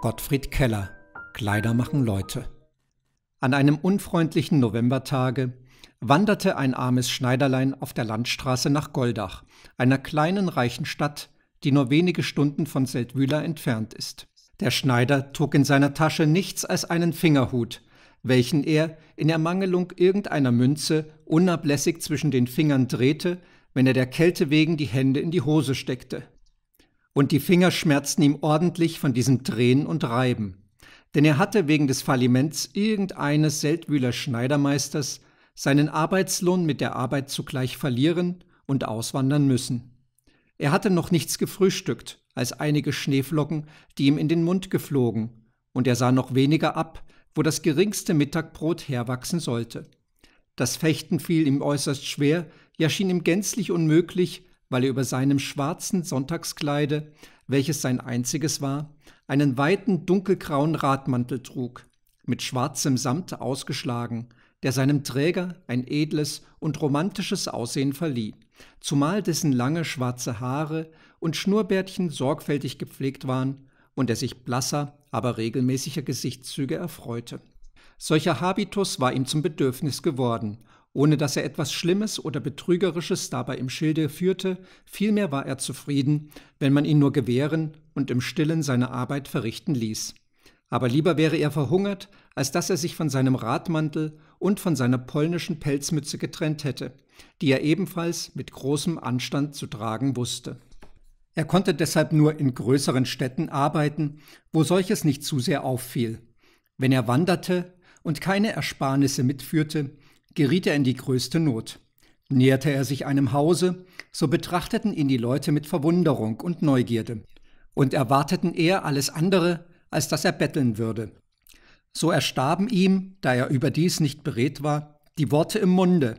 Gottfried Keller Kleider machen Leute. An einem unfreundlichen Novembertage wanderte ein armes Schneiderlein auf der Landstraße nach Goldach, einer kleinen reichen Stadt, die nur wenige Stunden von Seldwyla entfernt ist. Der Schneider trug in seiner Tasche nichts als einen Fingerhut, welchen er in Ermangelung irgendeiner Münze unablässig zwischen den Fingern drehte, wenn er der Kälte wegen die Hände in die Hose steckte und die Finger schmerzten ihm ordentlich von diesem Drehen und Reiben. Denn er hatte wegen des Falliments irgendeines Seldwyler Schneidermeisters seinen Arbeitslohn mit der Arbeit zugleich verlieren und auswandern müssen. Er hatte noch nichts gefrühstückt, als einige Schneeflocken, die ihm in den Mund geflogen, und er sah noch weniger ab, wo das geringste Mittagbrot herwachsen sollte. Das Fechten fiel ihm äußerst schwer, ja schien ihm gänzlich unmöglich, weil er über seinem schwarzen Sonntagskleide, welches sein einziges war, einen weiten dunkelgrauen Radmantel trug, mit schwarzem Samt ausgeschlagen, der seinem Träger ein edles und romantisches Aussehen verlieh, zumal dessen lange schwarze Haare und Schnurrbärtchen sorgfältig gepflegt waren und er sich blasser, aber regelmäßiger Gesichtszüge erfreute. Solcher Habitus war ihm zum Bedürfnis geworden ohne dass er etwas Schlimmes oder Betrügerisches dabei im Schilde führte, vielmehr war er zufrieden, wenn man ihn nur gewähren und im stillen seine Arbeit verrichten ließ. Aber lieber wäre er verhungert, als dass er sich von seinem Radmantel und von seiner polnischen Pelzmütze getrennt hätte, die er ebenfalls mit großem Anstand zu tragen wusste. Er konnte deshalb nur in größeren Städten arbeiten, wo solches nicht zu sehr auffiel. Wenn er wanderte und keine Ersparnisse mitführte, geriet er in die größte Not. Näherte er sich einem Hause, so betrachteten ihn die Leute mit Verwunderung und Neugierde und erwarteten eher alles andere, als dass er betteln würde. So erstarben ihm, da er überdies nicht beredt war, die Worte im Munde,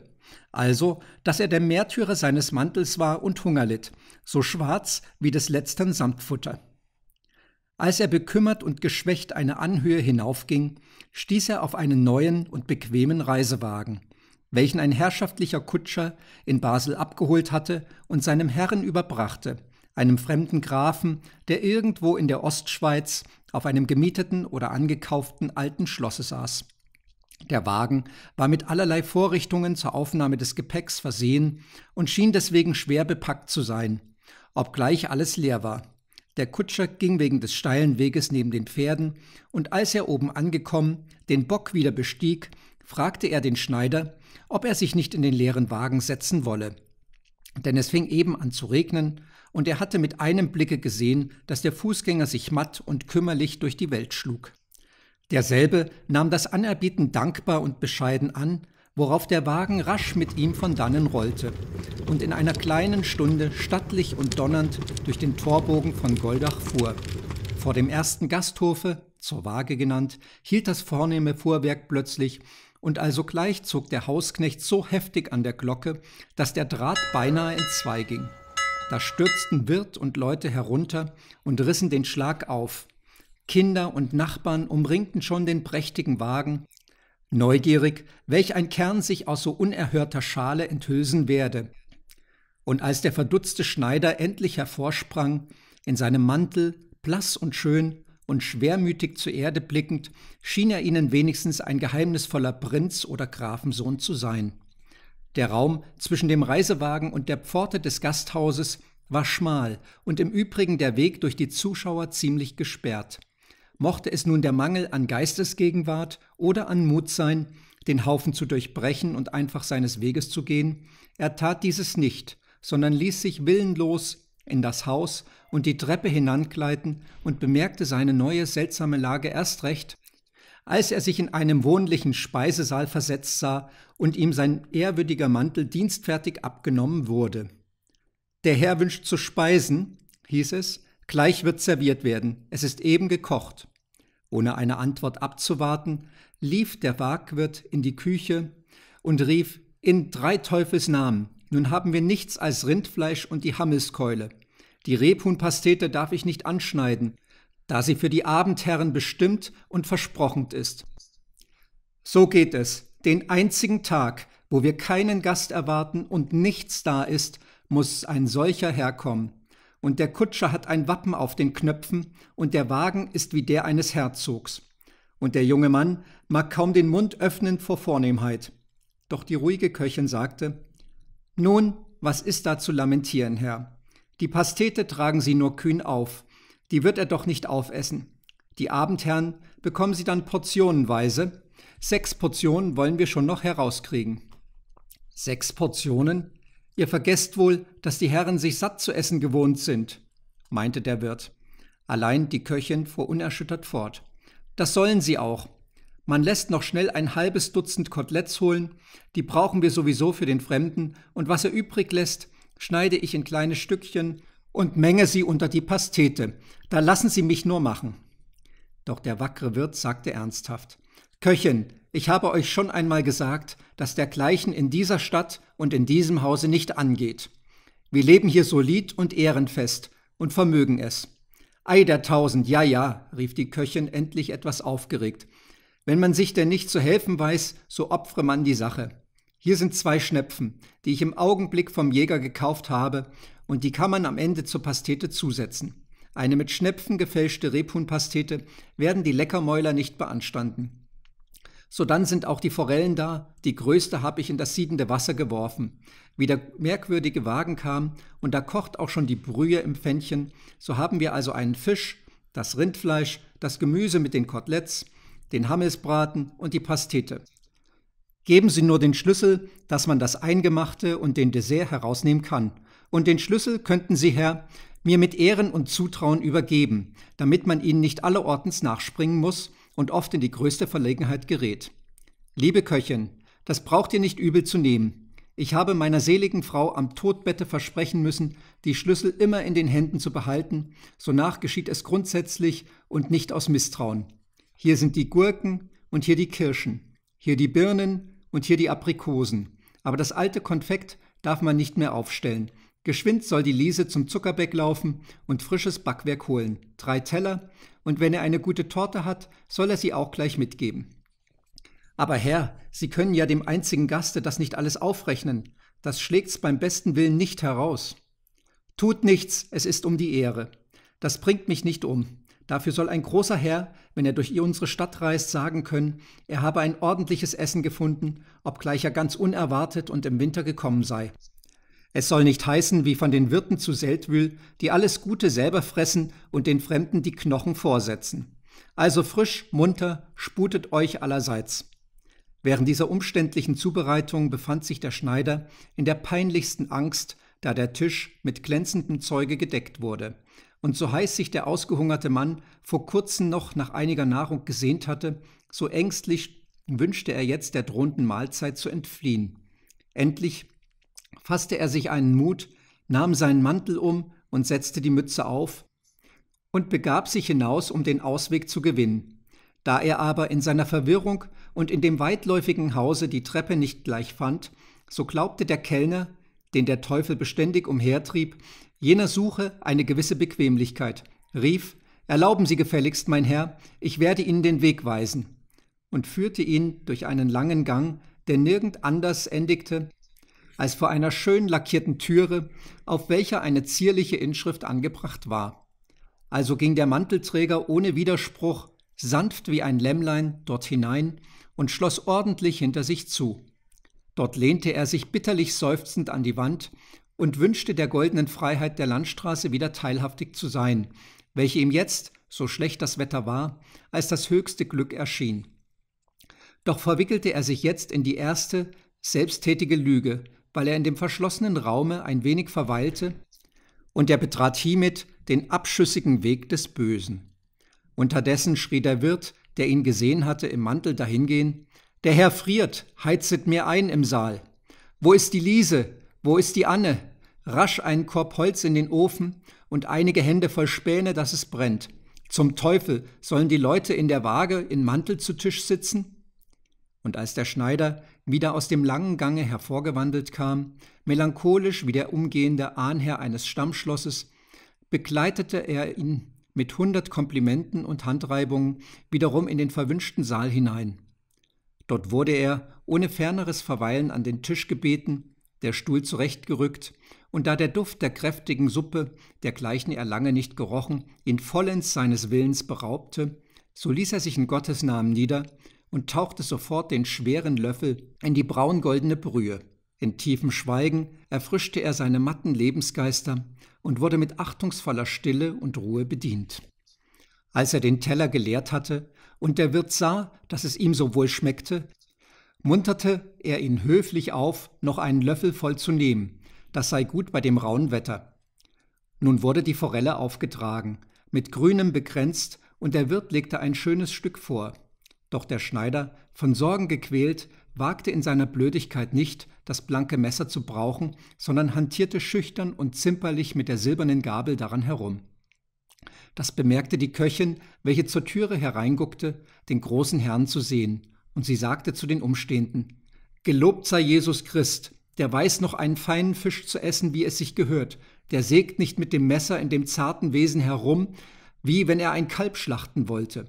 also, dass er der Märtyrer seines Mantels war und Hunger litt, so schwarz wie des letzten Samtfutter. Als er bekümmert und geschwächt eine Anhöhe hinaufging, stieß er auf einen neuen und bequemen Reisewagen welchen ein herrschaftlicher Kutscher in Basel abgeholt hatte und seinem Herren überbrachte, einem fremden Grafen, der irgendwo in der Ostschweiz auf einem gemieteten oder angekauften alten Schlosse saß. Der Wagen war mit allerlei Vorrichtungen zur Aufnahme des Gepäcks versehen und schien deswegen schwer bepackt zu sein, obgleich alles leer war. Der Kutscher ging wegen des steilen Weges neben den Pferden, und als er oben angekommen den Bock wieder bestieg, fragte er den Schneider, ob er sich nicht in den leeren Wagen setzen wolle. Denn es fing eben an zu regnen, und er hatte mit einem Blicke gesehen, dass der Fußgänger sich matt und kümmerlich durch die Welt schlug. Derselbe nahm das Anerbieten dankbar und bescheiden an, worauf der Wagen rasch mit ihm von dannen rollte und in einer kleinen Stunde stattlich und donnernd durch den Torbogen von Goldach fuhr. Vor dem ersten Gasthofe, zur Waage genannt, hielt das vornehme Fuhrwerk plötzlich und alsogleich zog der Hausknecht so heftig an der Glocke, dass der Draht beinahe entzwei ging. Da stürzten Wirt und Leute herunter und rissen den Schlag auf. Kinder und Nachbarn umringten schon den prächtigen Wagen, neugierig, welch ein Kern sich aus so unerhörter Schale enthülsen werde. Und als der verdutzte Schneider endlich hervorsprang, in seinem Mantel, blass und schön, und schwermütig zur Erde blickend, schien er ihnen wenigstens ein geheimnisvoller Prinz oder Grafensohn zu sein. Der Raum zwischen dem Reisewagen und der Pforte des Gasthauses war schmal und im Übrigen der Weg durch die Zuschauer ziemlich gesperrt. Mochte es nun der Mangel an Geistesgegenwart oder an Mut sein, den Haufen zu durchbrechen und einfach seines Weges zu gehen, er tat dieses nicht, sondern ließ sich willenlos in das Haus und die Treppe hinangleiten und bemerkte seine neue seltsame Lage erst recht, als er sich in einem wohnlichen Speisesaal versetzt sah und ihm sein ehrwürdiger Mantel dienstfertig abgenommen wurde. Der Herr wünscht zu speisen, hieß es, gleich wird serviert werden, es ist eben gekocht. Ohne eine Antwort abzuwarten, lief der Wagwirt in die Küche und rief, in drei Teufels Namen, nun haben wir nichts als Rindfleisch und die Hammelskeule. Die Rebhuhnpastete darf ich nicht anschneiden, da sie für die Abendherren bestimmt und versprochen ist. So geht es. Den einzigen Tag, wo wir keinen Gast erwarten und nichts da ist, muss ein solcher herkommen. Und der Kutscher hat ein Wappen auf den Knöpfen, und der Wagen ist wie der eines Herzogs. Und der junge Mann mag kaum den Mund öffnen vor Vornehmheit. Doch die ruhige Köchin sagte, Nun, was ist da zu lamentieren, Herr? Die Pastete tragen sie nur kühn auf, die wird er doch nicht aufessen. Die Abendherren bekommen sie dann portionenweise. Sechs Portionen wollen wir schon noch herauskriegen. Sechs Portionen? Ihr vergesst wohl, dass die Herren sich satt zu essen gewohnt sind, meinte der Wirt. Allein die Köchin fuhr unerschüttert fort. Das sollen sie auch. Man lässt noch schnell ein halbes Dutzend Koteletts holen, die brauchen wir sowieso für den Fremden, und was er übrig lässt, schneide ich in kleine Stückchen und menge sie unter die Pastete. Da lassen Sie mich nur machen. Doch der wackere Wirt sagte ernsthaft, Köchin, ich habe euch schon einmal gesagt, dass dergleichen in dieser Stadt und in diesem Hause nicht angeht. Wir leben hier solid und ehrenfest und vermögen es. Ei der Tausend, ja, ja, rief die Köchin endlich etwas aufgeregt. Wenn man sich denn nicht zu helfen weiß, so opfere man die Sache. Hier sind zwei Schnepfen, die ich im Augenblick vom Jäger gekauft habe und die kann man am Ende zur Pastete zusetzen. Eine mit Schnepfen gefälschte Rebhuhnpastete werden die Leckermäuler nicht beanstanden. So dann sind auch die Forellen da, die größte habe ich in das siedende Wasser geworfen. Wie der merkwürdige Wagen kam und da kocht auch schon die Brühe im Pfännchen, so haben wir also einen Fisch, das Rindfleisch, das Gemüse mit den Koteletts, den Hammelsbraten und die Pastete. Geben Sie nur den Schlüssel, dass man das Eingemachte und den Dessert herausnehmen kann. Und den Schlüssel könnten Sie, Herr, mir mit Ehren und Zutrauen übergeben, damit man Ihnen nicht allerortens nachspringen muss und oft in die größte Verlegenheit gerät. Liebe Köchin, das braucht ihr nicht übel zu nehmen. Ich habe meiner seligen Frau am Todbette versprechen müssen, die Schlüssel immer in den Händen zu behalten, sonach geschieht es grundsätzlich und nicht aus Misstrauen. Hier sind die Gurken und hier die Kirschen, hier die Birnen und hier die Aprikosen. Aber das alte Konfekt darf man nicht mehr aufstellen. Geschwind soll die Lise zum Zuckerbeck laufen und frisches Backwerk holen. Drei Teller, und wenn er eine gute Torte hat, soll er sie auch gleich mitgeben. Aber Herr, Sie können ja dem einzigen Gaste das nicht alles aufrechnen. Das schlägt's beim besten Willen nicht heraus. Tut nichts, es ist um die Ehre. Das bringt mich nicht um. Dafür soll ein großer Herr, wenn er durch ihr unsere Stadt reist, sagen können, er habe ein ordentliches Essen gefunden, obgleich er ganz unerwartet und im Winter gekommen sei. Es soll nicht heißen wie von den Wirten zu Seldwyl, die alles Gute selber fressen und den Fremden die Knochen vorsetzen. Also frisch, munter, sputet euch allerseits. Während dieser umständlichen Zubereitung befand sich der Schneider in der peinlichsten Angst, da der Tisch mit glänzendem Zeuge gedeckt wurde und so heiß sich der ausgehungerte Mann vor kurzem noch nach einiger Nahrung gesehnt hatte, so ängstlich wünschte er jetzt der drohenden Mahlzeit zu entfliehen. Endlich fasste er sich einen Mut, nahm seinen Mantel um und setzte die Mütze auf und begab sich hinaus, um den Ausweg zu gewinnen. Da er aber in seiner Verwirrung und in dem weitläufigen Hause die Treppe nicht gleich fand, so glaubte der Kellner, den der Teufel beständig umhertrieb, jener Suche eine gewisse Bequemlichkeit, rief, Erlauben Sie gefälligst, mein Herr, ich werde Ihnen den Weg weisen, und führte ihn durch einen langen Gang, der nirgend anders endigte, als vor einer schön lackierten Türe, auf welcher eine zierliche Inschrift angebracht war. Also ging der Mantelträger ohne Widerspruch, sanft wie ein Lämmlein, dort hinein und schloss ordentlich hinter sich zu. Dort lehnte er sich bitterlich seufzend an die Wand und wünschte der goldenen Freiheit der Landstraße wieder teilhaftig zu sein, welche ihm jetzt, so schlecht das Wetter war, als das höchste Glück erschien. Doch verwickelte er sich jetzt in die erste, selbsttätige Lüge, weil er in dem verschlossenen Raume ein wenig verweilte, und er betrat hiemit den abschüssigen Weg des Bösen. Unterdessen schrie der Wirt, der ihn gesehen hatte, im Mantel dahingehen, der Herr friert, heizet mir ein im Saal. Wo ist die Liese? Wo ist die Anne? Rasch einen Korb Holz in den Ofen und einige Hände voll Späne, dass es brennt. Zum Teufel, sollen die Leute in der Waage in Mantel zu Tisch sitzen? Und als der Schneider wieder aus dem langen Gange hervorgewandelt kam, melancholisch wie der umgehende Ahnherr eines Stammschlosses, begleitete er ihn mit hundert Komplimenten und Handreibungen wiederum in den verwünschten Saal hinein. Dort wurde er ohne ferneres Verweilen an den Tisch gebeten der Stuhl zurechtgerückt, und da der Duft der kräftigen Suppe, dergleichen er lange nicht gerochen, ihn vollends seines Willens beraubte, so ließ er sich in Gottes Namen nieder und tauchte sofort den schweren Löffel in die braungoldene Brühe. In tiefem Schweigen erfrischte er seine matten Lebensgeister und wurde mit achtungsvoller Stille und Ruhe bedient. Als er den Teller geleert hatte und der Wirt sah, dass es ihm so wohl schmeckte, munterte er ihn höflich auf, noch einen Löffel voll zu nehmen, das sei gut bei dem rauen Wetter. Nun wurde die Forelle aufgetragen, mit Grünem bekränzt, und der Wirt legte ein schönes Stück vor. Doch der Schneider, von Sorgen gequält, wagte in seiner Blödigkeit nicht, das blanke Messer zu brauchen, sondern hantierte schüchtern und zimperlich mit der silbernen Gabel daran herum. Das bemerkte die Köchin, welche zur Türe hereinguckte, den großen Herrn zu sehen, und sie sagte zu den Umstehenden, Gelobt sei Jesus Christ, der weiß noch einen feinen Fisch zu essen, wie es sich gehört, der sägt nicht mit dem Messer in dem zarten Wesen herum, wie wenn er ein Kalb schlachten wollte.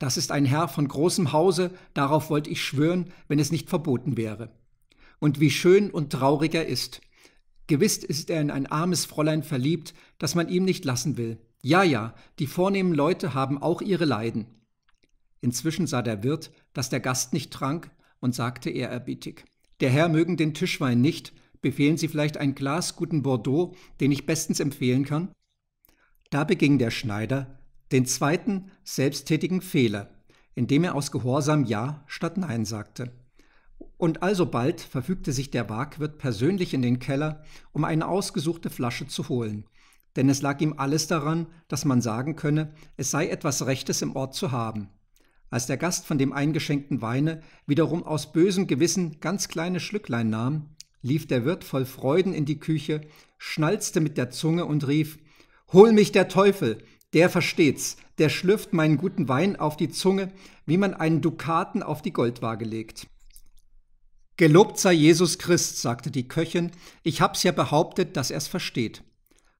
Das ist ein Herr von großem Hause, darauf wollte ich schwören, wenn es nicht verboten wäre. Und wie schön und traurig er ist. Gewiss ist er in ein armes Fräulein verliebt, das man ihm nicht lassen will. Ja, ja, die vornehmen Leute haben auch ihre Leiden. Inzwischen sah der Wirt, dass der Gast nicht trank und sagte ehrerbietig, der Herr mögen den Tischwein nicht, befehlen Sie vielleicht ein Glas guten Bordeaux, den ich bestens empfehlen kann? Da beging der Schneider den zweiten selbsttätigen Fehler, indem er aus Gehorsam Ja statt Nein sagte. Und alsobald verfügte sich der Waagwirt persönlich in den Keller, um eine ausgesuchte Flasche zu holen, denn es lag ihm alles daran, dass man sagen könne, es sei etwas Rechtes im Ort zu haben. Als der Gast von dem eingeschenkten Weine wiederum aus bösem Gewissen ganz kleine Schlücklein nahm, lief der Wirt voll Freuden in die Küche, schnalzte mit der Zunge und rief Hol mich der Teufel, der versteht's, der schlürft meinen guten Wein auf die Zunge, wie man einen Dukaten auf die Goldwaage legt. Gelobt sei Jesus Christ, sagte die Köchin, ich hab's ja behauptet, dass er's versteht.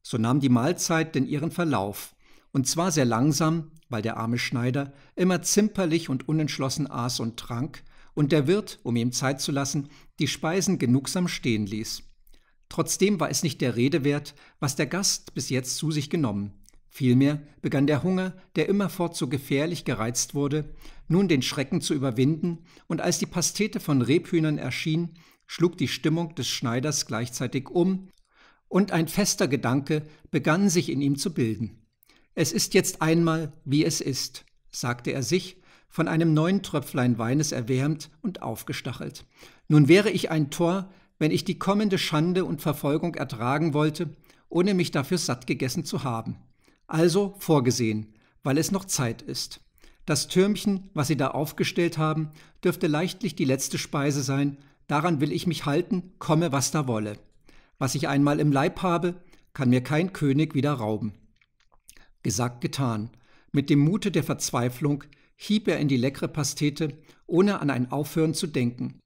So nahm die Mahlzeit denn ihren Verlauf. Und zwar sehr langsam, weil der arme Schneider immer zimperlich und unentschlossen aß und trank und der Wirt, um ihm Zeit zu lassen, die Speisen genugsam stehen ließ. Trotzdem war es nicht der Rede wert, was der Gast bis jetzt zu sich genommen. Vielmehr begann der Hunger, der immerfort so gefährlich gereizt wurde, nun den Schrecken zu überwinden, und als die Pastete von Rebhühnern erschien, schlug die Stimmung des Schneiders gleichzeitig um, und ein fester Gedanke begann sich in ihm zu bilden. Es ist jetzt einmal, wie es ist, sagte er sich, von einem neuen Tröpflein Weines erwärmt und aufgestachelt. Nun wäre ich ein Tor, wenn ich die kommende Schande und Verfolgung ertragen wollte, ohne mich dafür satt gegessen zu haben. Also vorgesehen, weil es noch Zeit ist. Das Türmchen, was Sie da aufgestellt haben, dürfte leichtlich die letzte Speise sein, daran will ich mich halten, komme, was da wolle. Was ich einmal im Leib habe, kann mir kein König wieder rauben. Gesagt, getan. Mit dem Mute der Verzweiflung hieb er in die leckere Pastete, ohne an ein Aufhören zu denken,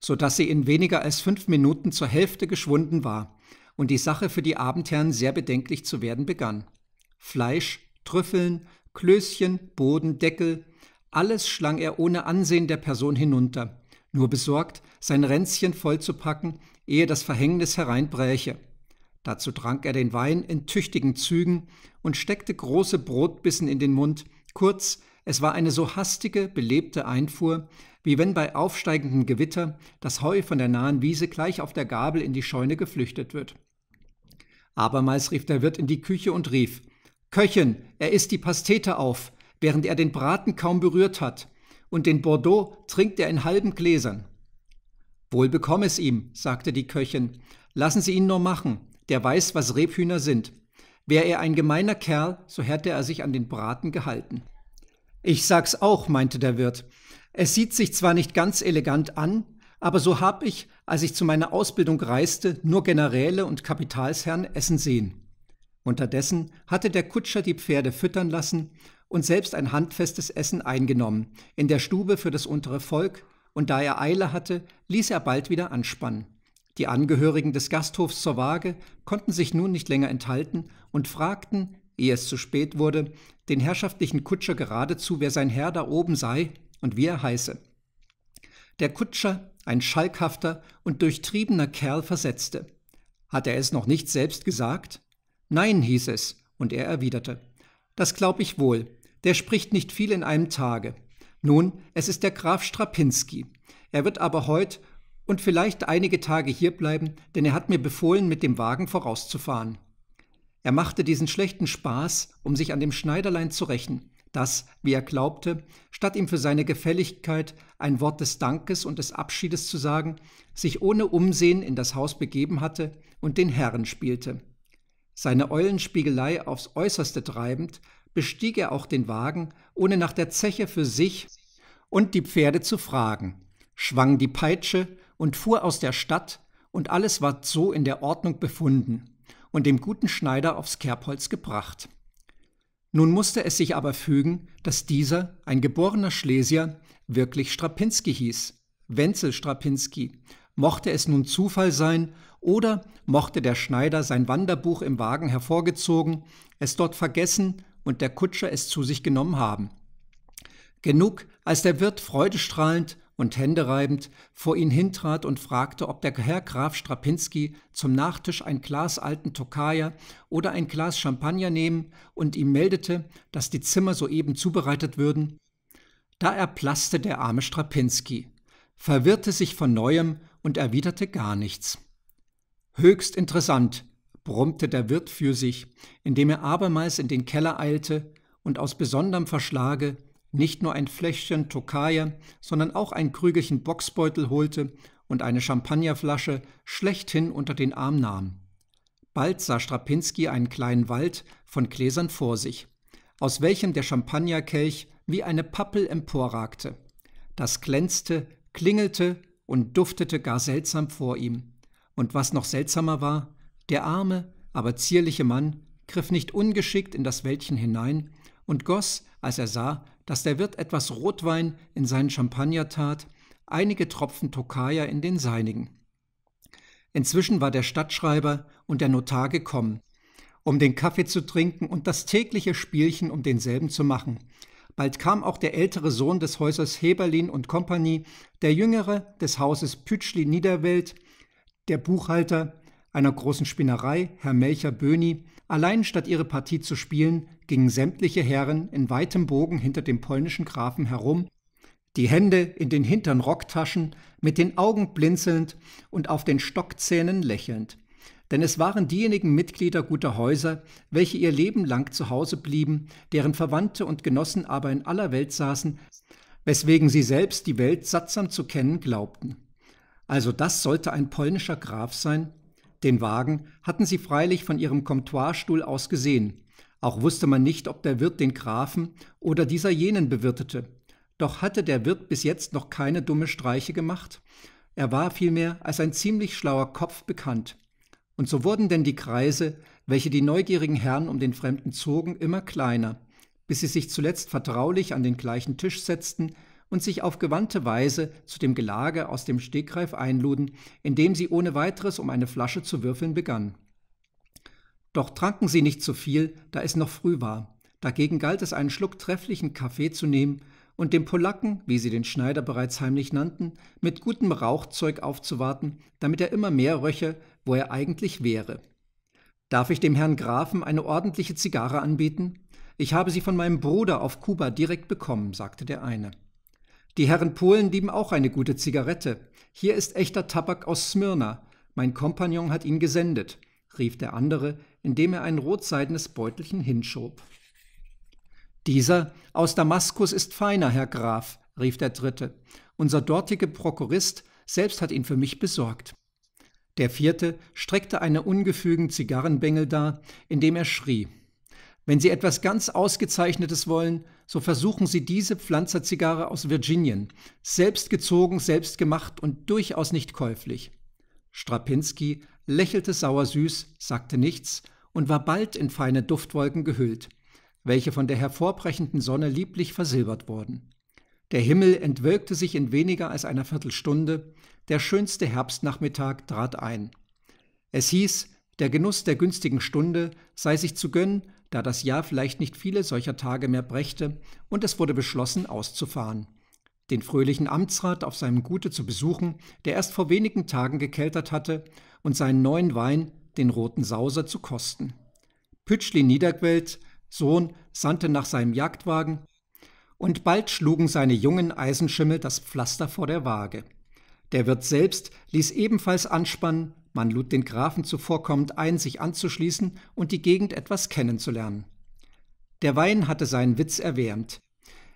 so dass sie in weniger als fünf Minuten zur Hälfte geschwunden war und die Sache für die Abendherren sehr bedenklich zu werden begann. Fleisch, Trüffeln, Klößchen, Boden, Deckel, alles schlang er ohne Ansehen der Person hinunter, nur besorgt, sein Ränzchen vollzupacken, ehe das Verhängnis hereinbräche. Dazu trank er den Wein in tüchtigen Zügen und steckte große Brotbissen in den Mund. Kurz, es war eine so hastige, belebte Einfuhr, wie wenn bei aufsteigendem Gewitter das Heu von der nahen Wiese gleich auf der Gabel in die Scheune geflüchtet wird. Abermals rief der Wirt in die Küche und rief: Köchin, er isst die Pastete auf, während er den Braten kaum berührt hat, und den Bordeaux trinkt er in halben Gläsern. Wohl bekomm es ihm, sagte die Köchin, lassen Sie ihn nur machen, der weiß, was Rebhühner sind. Wär er ein gemeiner Kerl, so hätte er sich an den Braten gehalten. Ich sag's auch, meinte der Wirt. Es sieht sich zwar nicht ganz elegant an, aber so hab ich, als ich zu meiner Ausbildung reiste, nur Generäle und Kapitalsherren essen sehen. Unterdessen hatte der Kutscher die Pferde füttern lassen und selbst ein handfestes Essen eingenommen, in der Stube für das untere Volk, und da er Eile hatte, ließ er bald wieder anspannen. Die Angehörigen des Gasthofs zur Waage konnten sich nun nicht länger enthalten und fragten, ehe es zu spät wurde, den herrschaftlichen Kutscher geradezu, wer sein Herr da oben sei und wie er heiße. Der Kutscher, ein schalkhafter und durchtriebener Kerl, versetzte. Hat er es noch nicht selbst gesagt? Nein, hieß es, und er erwiderte. Das glaub ich wohl. Der spricht nicht viel in einem Tage. Nun, es ist der Graf Strapinski. Er wird aber heute und vielleicht einige Tage hierbleiben, denn er hat mir befohlen, mit dem Wagen vorauszufahren. Er machte diesen schlechten Spaß, um sich an dem Schneiderlein zu rächen, das, wie er glaubte, statt ihm für seine Gefälligkeit ein Wort des Dankes und des Abschiedes zu sagen, sich ohne Umsehen in das Haus begeben hatte und den Herren spielte. Seine Eulenspiegelei aufs äußerste treibend, bestieg er auch den Wagen, ohne nach der Zeche für sich und die Pferde zu fragen, schwang die Peitsche und fuhr aus der Stadt, und alles ward so in der Ordnung befunden und dem guten Schneider aufs Kerbholz gebracht. Nun musste es sich aber fügen, dass dieser, ein geborener Schlesier, wirklich Strapinski hieß, Wenzel Strapinski, mochte es nun Zufall sein oder mochte der Schneider sein Wanderbuch im Wagen hervorgezogen, es dort vergessen und der Kutscher es zu sich genommen haben. Genug, als der Wirt freudestrahlend und händereibend vor ihn hintrat und fragte, ob der Herr Graf Strapinski zum Nachtisch ein Glas alten Tokaja oder ein Glas Champagner nehmen und ihm meldete, dass die Zimmer soeben zubereitet würden. Da erblaßte der arme Strapinski, verwirrte sich von neuem und erwiderte gar nichts. Höchst interessant, brummte der Wirt für sich, indem er abermals in den Keller eilte und aus besonderem Verschlage nicht nur ein Fläschchen Tokaje, sondern auch ein Krügelchen Boxbeutel holte und eine Champagnerflasche schlechthin unter den Arm nahm. Bald sah Strapinski einen kleinen Wald von Gläsern vor sich, aus welchem der Champagnerkelch wie eine Pappel emporragte. Das glänzte, klingelte und duftete gar seltsam vor ihm. Und was noch seltsamer war, der arme, aber zierliche Mann griff nicht ungeschickt in das Wäldchen hinein und goss, als er sah, dass der Wirt etwas Rotwein in seinen Champagner tat, einige Tropfen Tokaja in den seinigen. Inzwischen war der Stadtschreiber und der Notar gekommen, um den Kaffee zu trinken und das tägliche Spielchen um denselben zu machen. Bald kam auch der ältere Sohn des Häusers Heberlin und Kompanie, der jüngere des Hauses Pütschli Niederwelt, der Buchhalter einer großen Spinnerei, Herr Melcher Böhni, Allein statt ihre Partie zu spielen, gingen sämtliche Herren in weitem Bogen hinter dem polnischen Grafen herum, die Hände in den hintern Rocktaschen, mit den Augen blinzelnd und auf den Stockzähnen lächelnd. Denn es waren diejenigen Mitglieder guter Häuser, welche ihr Leben lang zu Hause blieben, deren Verwandte und Genossen aber in aller Welt saßen, weswegen sie selbst die Welt sattsam zu kennen glaubten. Also das sollte ein polnischer Graf sein, den Wagen hatten sie freilich von ihrem Comptoirstuhl aus gesehen. Auch wusste man nicht, ob der Wirt den Grafen oder dieser jenen bewirtete. Doch hatte der Wirt bis jetzt noch keine dumme Streiche gemacht. Er war vielmehr als ein ziemlich schlauer Kopf bekannt. Und so wurden denn die Kreise, welche die neugierigen Herren um den Fremden zogen, immer kleiner, bis sie sich zuletzt vertraulich an den gleichen Tisch setzten, und sich auf gewandte Weise zu dem Gelage aus dem Stegreif einluden, indem sie ohne weiteres um eine Flasche zu würfeln begann. Doch tranken sie nicht zu viel, da es noch früh war. Dagegen galt es, einen Schluck trefflichen Kaffee zu nehmen und dem Polacken, wie sie den Schneider bereits heimlich nannten, mit gutem Rauchzeug aufzuwarten, damit er immer mehr röche, wo er eigentlich wäre. Darf ich dem Herrn Grafen eine ordentliche Zigarre anbieten? Ich habe sie von meinem Bruder auf Kuba direkt bekommen, sagte der eine. Die Herren Polen lieben auch eine gute Zigarette. Hier ist echter Tabak aus Smyrna. Mein Kompagnon hat ihn gesendet, rief der andere, indem er ein rotseidenes Beutelchen hinschob. Dieser aus Damaskus ist feiner, Herr Graf, rief der dritte. Unser dortige Prokurist selbst hat ihn für mich besorgt. Der vierte streckte eine ungefügen Zigarrenbengel dar, indem er schrie Wenn Sie etwas ganz Ausgezeichnetes wollen, so versuchen sie diese Pflanzerzigarre aus Virginien, selbst gezogen, selbst gemacht und durchaus nicht käuflich. Strapinski lächelte sauersüß, sagte nichts und war bald in feine Duftwolken gehüllt, welche von der hervorbrechenden Sonne lieblich versilbert wurden. Der Himmel entwölkte sich in weniger als einer Viertelstunde, der schönste Herbstnachmittag trat ein. Es hieß, der Genuss der günstigen Stunde sei sich zu gönnen da das Jahr vielleicht nicht viele solcher Tage mehr brächte, und es wurde beschlossen, auszufahren. Den fröhlichen Amtsrat auf seinem Gute zu besuchen, der erst vor wenigen Tagen gekeltert hatte, und seinen neuen Wein, den roten Sauser, zu kosten. Pütschli Niedergwelt, Sohn, sandte nach seinem Jagdwagen, und bald schlugen seine jungen Eisenschimmel das Pflaster vor der Waage. Der Wirt selbst ließ ebenfalls anspannen man lud den Grafen zuvorkommend ein, sich anzuschließen und die Gegend etwas kennenzulernen. Der Wein hatte seinen Witz erwärmt.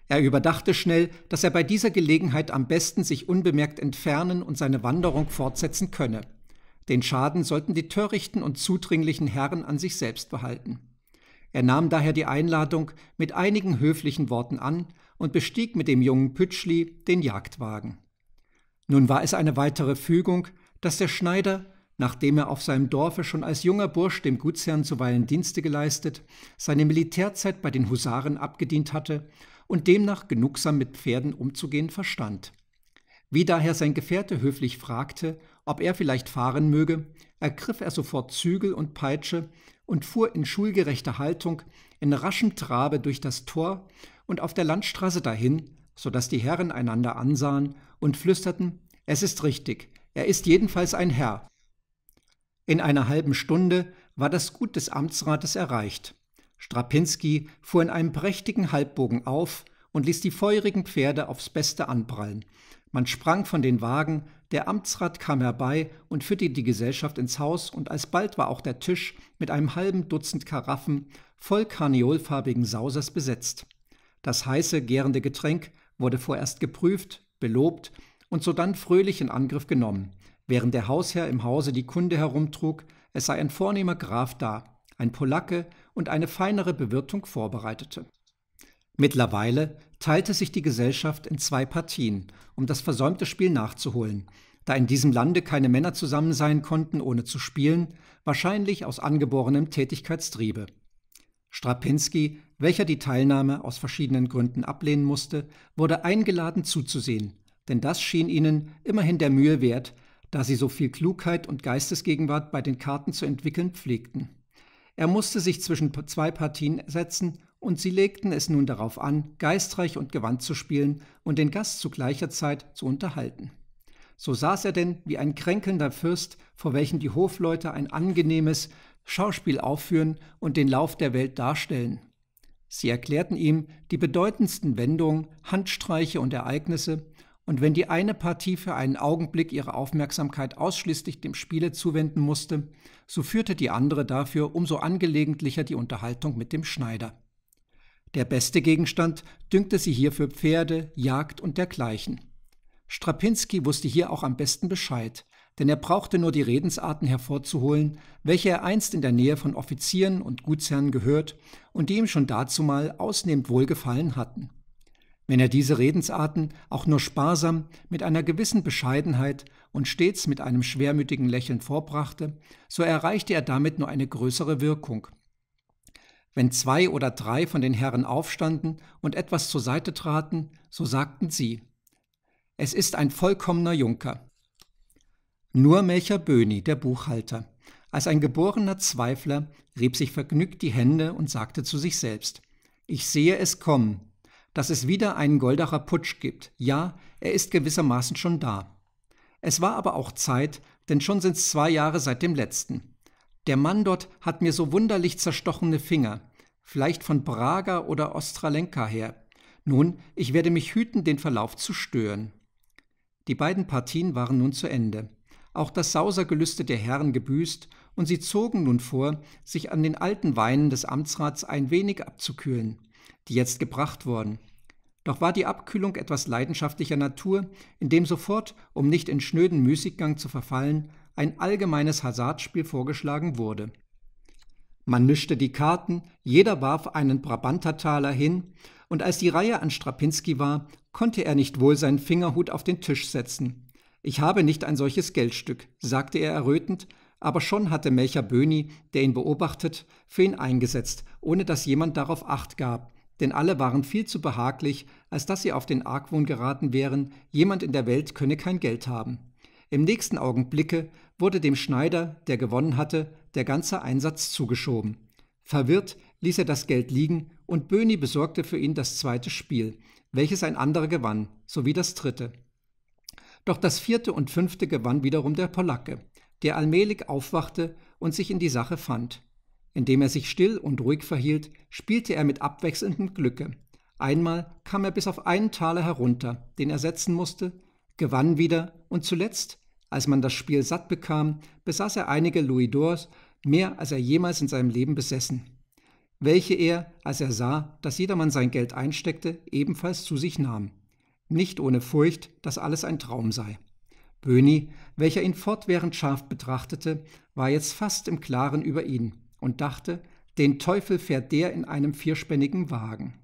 Er überdachte schnell, dass er bei dieser Gelegenheit am besten sich unbemerkt entfernen und seine Wanderung fortsetzen könne. Den Schaden sollten die törichten und zudringlichen Herren an sich selbst behalten. Er nahm daher die Einladung mit einigen höflichen Worten an und bestieg mit dem jungen Pütschli den Jagdwagen. Nun war es eine weitere Fügung, dass der Schneider Nachdem er auf seinem Dorfe schon als junger Bursch dem Gutsherrn zuweilen Dienste geleistet, seine Militärzeit bei den Husaren abgedient hatte und demnach genugsam mit Pferden umzugehen verstand. Wie daher sein Gefährte höflich fragte, ob er vielleicht fahren möge, ergriff er sofort Zügel und Peitsche und fuhr in schulgerechter Haltung in raschem Trabe durch das Tor und auf der Landstraße dahin, so dass die Herren einander ansahen und flüsterten, es ist richtig, er ist jedenfalls ein Herr, in einer halben Stunde war das Gut des Amtsrates erreicht. Strapinski fuhr in einem prächtigen Halbbogen auf und ließ die feurigen Pferde aufs Beste anprallen. Man sprang von den Wagen, der Amtsrat kam herbei und führte die Gesellschaft ins Haus, und alsbald war auch der Tisch mit einem halben Dutzend Karaffen voll karneolfarbigen Sausers besetzt. Das heiße, gärende Getränk wurde vorerst geprüft, belobt und sodann fröhlich in Angriff genommen während der Hausherr im Hause die Kunde herumtrug, es sei ein vornehmer Graf da, ein Polacke und eine feinere Bewirtung vorbereitete. Mittlerweile teilte sich die Gesellschaft in zwei Partien, um das versäumte Spiel nachzuholen, da in diesem Lande keine Männer zusammen sein konnten, ohne zu spielen, wahrscheinlich aus angeborenem Tätigkeitstriebe. Strapinski, welcher die Teilnahme aus verschiedenen Gründen ablehnen musste, wurde eingeladen zuzusehen, denn das schien ihnen immerhin der Mühe wert, da sie so viel Klugheit und Geistesgegenwart bei den Karten zu entwickeln pflegten. Er musste sich zwischen zwei Partien setzen, und sie legten es nun darauf an, geistreich und gewandt zu spielen und den Gast zu gleicher Zeit zu unterhalten. So saß er denn wie ein kränkelnder Fürst, vor welchem die Hofleute ein angenehmes Schauspiel aufführen und den Lauf der Welt darstellen. Sie erklärten ihm die bedeutendsten Wendungen, Handstreiche und Ereignisse, und wenn die eine Partie für einen Augenblick ihre Aufmerksamkeit ausschließlich dem Spiele zuwenden musste, so führte die andere dafür umso angelegentlicher die Unterhaltung mit dem Schneider. Der beste Gegenstand dünkte sie hier für Pferde, Jagd und dergleichen. Strapinski wusste hier auch am besten Bescheid, denn er brauchte nur die Redensarten hervorzuholen, welche er einst in der Nähe von Offizieren und Gutsherren gehört und die ihm schon dazu mal ausnehmend wohlgefallen hatten wenn er diese Redensarten auch nur sparsam, mit einer gewissen Bescheidenheit und stets mit einem schwermütigen Lächeln vorbrachte, so erreichte er damit nur eine größere Wirkung. Wenn zwei oder drei von den Herren aufstanden und etwas zur Seite traten, so sagten sie, es ist ein vollkommener Junker. Nur Melcher Böhni, der Buchhalter, als ein geborener Zweifler, rieb sich vergnügt die Hände und sagte zu sich selbst, ich sehe es kommen, dass es wieder einen Goldacher Putsch gibt. Ja, er ist gewissermaßen schon da. Es war aber auch Zeit, denn schon sind es zwei Jahre seit dem letzten. Der Mann dort hat mir so wunderlich zerstochene Finger, vielleicht von Braga oder Ostralenka her. Nun, ich werde mich hüten, den Verlauf zu stören. Die beiden Partien waren nun zu Ende. Auch das Sausergelüste der Herren gebüßt, und sie zogen nun vor, sich an den alten Weinen des Amtsrats ein wenig abzukühlen die jetzt gebracht wurden. Doch war die Abkühlung etwas leidenschaftlicher Natur, indem sofort, um nicht in schnöden Müßiggang zu verfallen, ein allgemeines Hazardspiel vorgeschlagen wurde. Man mischte die Karten, jeder warf einen Brabantertaler hin, und als die Reihe an Strapinski war, konnte er nicht wohl seinen Fingerhut auf den Tisch setzen. Ich habe nicht ein solches Geldstück, sagte er errötend, aber schon hatte Melcher Böhni, der ihn beobachtet, für ihn eingesetzt, ohne dass jemand darauf Acht gab denn alle waren viel zu behaglich, als dass sie auf den Argwohn geraten wären, jemand in der Welt könne kein Geld haben. Im nächsten Augenblicke wurde dem Schneider, der gewonnen hatte, der ganze Einsatz zugeschoben. Verwirrt ließ er das Geld liegen und Böhni besorgte für ihn das zweite Spiel, welches ein anderer gewann, sowie das dritte. Doch das vierte und fünfte gewann wiederum der Polacke, der allmählich aufwachte und sich in die Sache fand. Indem er sich still und ruhig verhielt, spielte er mit abwechselndem Glücke. Einmal kam er bis auf einen Taler herunter, den er setzen musste, gewann wieder und zuletzt, als man das Spiel satt bekam, besaß er einige Louis d'Ors, mehr als er jemals in seinem Leben besessen, welche er, als er sah, dass jedermann sein Geld einsteckte, ebenfalls zu sich nahm. Nicht ohne Furcht, dass alles ein Traum sei. Böhni, welcher ihn fortwährend scharf betrachtete, war jetzt fast im Klaren über ihn und dachte, den Teufel fährt der in einem vierspännigen Wagen.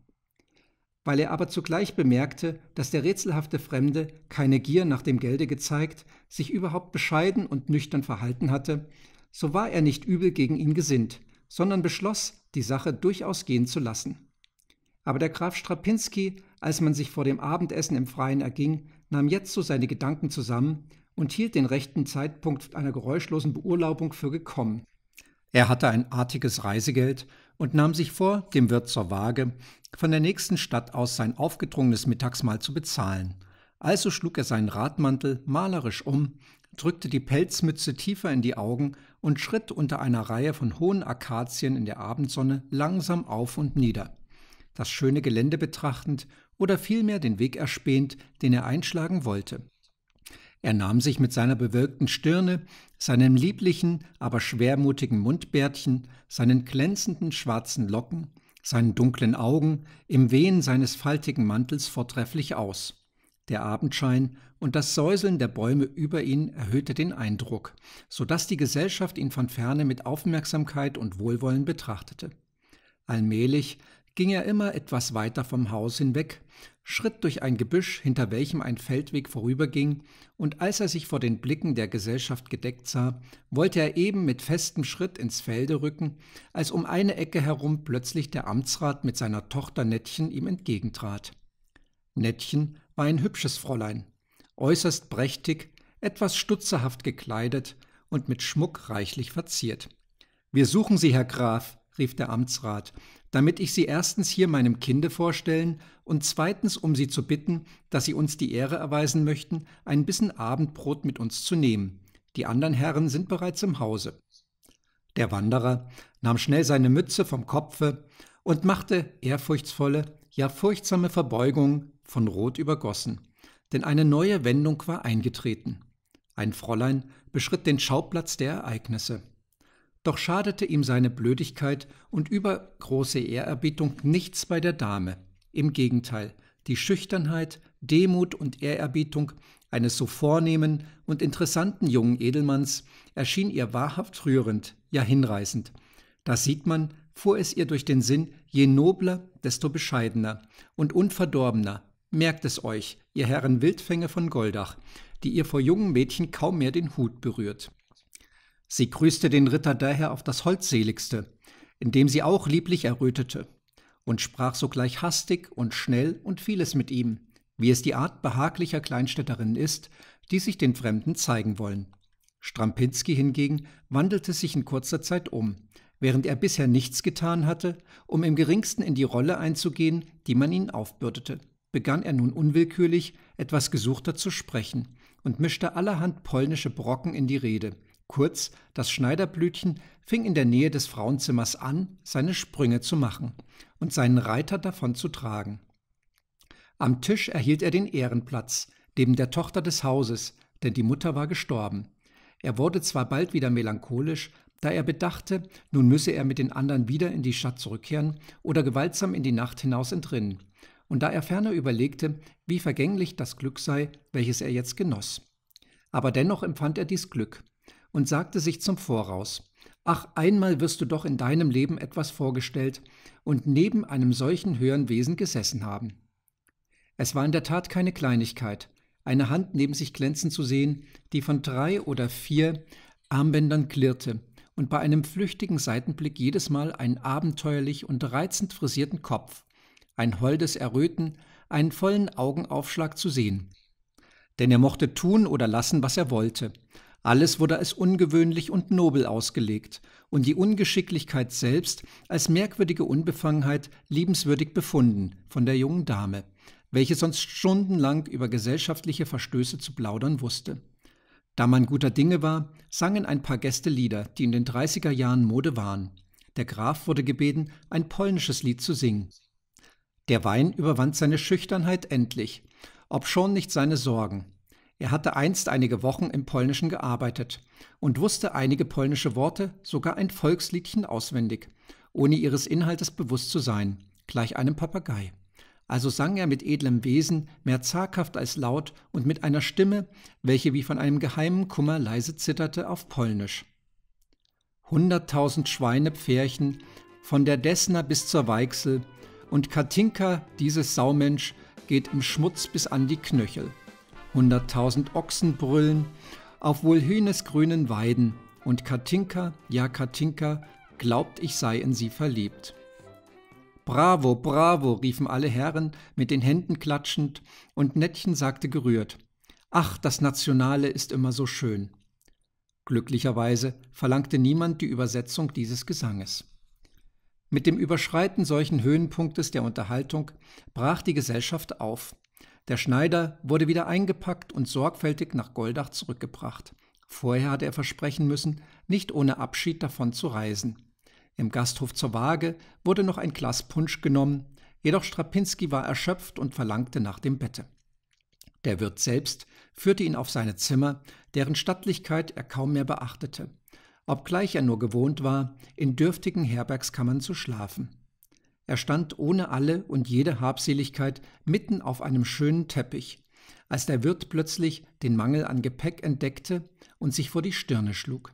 Weil er aber zugleich bemerkte, dass der rätselhafte Fremde keine Gier nach dem Gelde gezeigt, sich überhaupt bescheiden und nüchtern verhalten hatte, so war er nicht übel gegen ihn gesinnt, sondern beschloss, die Sache durchaus gehen zu lassen. Aber der Graf Strapinski, als man sich vor dem Abendessen im Freien erging, nahm jetzt so seine Gedanken zusammen und hielt den rechten Zeitpunkt einer geräuschlosen Beurlaubung für gekommen. Er hatte ein artiges Reisegeld und nahm sich vor, dem Wirt zur Waage von der nächsten Stadt aus sein aufgedrungenes Mittagsmahl zu bezahlen. Also schlug er seinen Radmantel malerisch um, drückte die Pelzmütze tiefer in die Augen und schritt unter einer Reihe von hohen Akazien in der Abendsonne langsam auf und nieder. Das schöne Gelände betrachtend oder vielmehr den Weg erspähend, den er einschlagen wollte. Er nahm sich mit seiner bewölkten Stirne, seinem lieblichen, aber schwermutigen Mundbärtchen, seinen glänzenden schwarzen Locken, seinen dunklen Augen, im Wehen seines faltigen Mantels vortrefflich aus. Der Abendschein und das Säuseln der Bäume über ihn erhöhte den Eindruck, so dass die Gesellschaft ihn von ferne mit Aufmerksamkeit und Wohlwollen betrachtete. Allmählich ging er immer etwas weiter vom Haus hinweg, schritt durch ein Gebüsch, hinter welchem ein Feldweg vorüberging, und als er sich vor den Blicken der Gesellschaft gedeckt sah, wollte er eben mit festem Schritt ins Felde rücken, als um eine Ecke herum plötzlich der Amtsrat mit seiner Tochter Nettchen ihm entgegentrat. Nettchen war ein hübsches Fräulein, äußerst prächtig, etwas stutzerhaft gekleidet und mit Schmuck reichlich verziert. Wir suchen Sie, Herr Graf, rief der Amtsrat, damit ich sie erstens hier meinem Kinde vorstellen und zweitens um sie zu bitten, dass sie uns die Ehre erweisen möchten, ein bisschen Abendbrot mit uns zu nehmen. Die anderen Herren sind bereits im Hause. Der Wanderer nahm schnell seine Mütze vom Kopfe und machte ehrfurchtsvolle, ja furchtsame Verbeugungen von Rot übergossen, denn eine neue Wendung war eingetreten. Ein Fräulein beschritt den Schauplatz der Ereignisse. Doch schadete ihm seine Blödigkeit und übergroße Ehrerbietung nichts bei der Dame. Im Gegenteil, die Schüchternheit, Demut und Ehrerbietung eines so vornehmen und interessanten jungen Edelmanns erschien ihr wahrhaft rührend, ja hinreißend. Da sieht man, fuhr es ihr durch den Sinn, je nobler, desto bescheidener und unverdorbener. Merkt es euch, ihr Herren Wildfänge von Goldach, die ihr vor jungen Mädchen kaum mehr den Hut berührt. Sie grüßte den Ritter daher auf das holdseligste, indem sie auch lieblich errötete, und sprach sogleich hastig und schnell und vieles mit ihm, wie es die Art behaglicher Kleinstädterinnen ist, die sich den Fremden zeigen wollen. Strampinski hingegen wandelte sich in kurzer Zeit um, während er bisher nichts getan hatte, um im geringsten in die Rolle einzugehen, die man ihn aufbürdete, begann er nun unwillkürlich, etwas gesuchter zu sprechen und mischte allerhand polnische Brocken in die Rede, Kurz, das Schneiderblütchen fing in der Nähe des Frauenzimmers an, seine Sprünge zu machen und seinen Reiter davon zu tragen. Am Tisch erhielt er den Ehrenplatz, neben der Tochter des Hauses, denn die Mutter war gestorben. Er wurde zwar bald wieder melancholisch, da er bedachte, nun müsse er mit den anderen wieder in die Stadt zurückkehren oder gewaltsam in die Nacht hinaus entrinnen, und da er ferner überlegte, wie vergänglich das Glück sei, welches er jetzt genoss. Aber dennoch empfand er dies Glück, und sagte sich zum Voraus, Ach, einmal wirst du doch in deinem Leben etwas vorgestellt und neben einem solchen höheren Wesen gesessen haben. Es war in der Tat keine Kleinigkeit, eine Hand neben sich glänzen zu sehen, die von drei oder vier Armbändern klirrte und bei einem flüchtigen Seitenblick jedes Mal einen abenteuerlich und reizend frisierten Kopf, ein holdes Erröten, einen vollen Augenaufschlag zu sehen. Denn er mochte tun oder lassen, was er wollte, alles wurde als ungewöhnlich und nobel ausgelegt und die Ungeschicklichkeit selbst als merkwürdige Unbefangenheit liebenswürdig befunden von der jungen Dame, welche sonst stundenlang über gesellschaftliche Verstöße zu plaudern wusste. Da man guter Dinge war, sangen ein paar Gäste Lieder, die in den 30er Jahren Mode waren. Der Graf wurde gebeten, ein polnisches Lied zu singen. Der Wein überwand seine Schüchternheit endlich, obschon nicht seine Sorgen, er hatte einst einige Wochen im Polnischen gearbeitet und wusste einige polnische Worte, sogar ein Volksliedchen auswendig, ohne ihres Inhaltes bewusst zu sein, gleich einem Papagei. Also sang er mit edlem Wesen, mehr zaghaft als laut und mit einer Stimme, welche wie von einem geheimen Kummer leise zitterte, auf Polnisch. Hunderttausend Schweinepferchen, von der Desna bis zur Weichsel, und Katinka, dieses Saumensch, geht im Schmutz bis an die Knöchel hunderttausend Ochsen brüllen, auf wohl Hühnes Weiden, und Katinka, ja Katinka, glaubt, ich sei in sie verliebt. Bravo, bravo, riefen alle Herren, mit den Händen klatschend, und Nettchen sagte gerührt, Ach, das Nationale ist immer so schön. Glücklicherweise verlangte niemand die Übersetzung dieses Gesanges. Mit dem Überschreiten solchen Höhenpunktes der Unterhaltung brach die Gesellschaft auf. Der Schneider wurde wieder eingepackt und sorgfältig nach Goldach zurückgebracht. Vorher hatte er versprechen müssen, nicht ohne Abschied davon zu reisen. Im Gasthof zur Waage wurde noch ein Glas Punsch genommen, jedoch Strapinski war erschöpft und verlangte nach dem Bette. Der Wirt selbst führte ihn auf seine Zimmer, deren Stattlichkeit er kaum mehr beachtete, obgleich er nur gewohnt war, in dürftigen Herbergskammern zu schlafen. Er stand ohne alle und jede Habseligkeit mitten auf einem schönen Teppich, als der Wirt plötzlich den Mangel an Gepäck entdeckte und sich vor die Stirne schlug.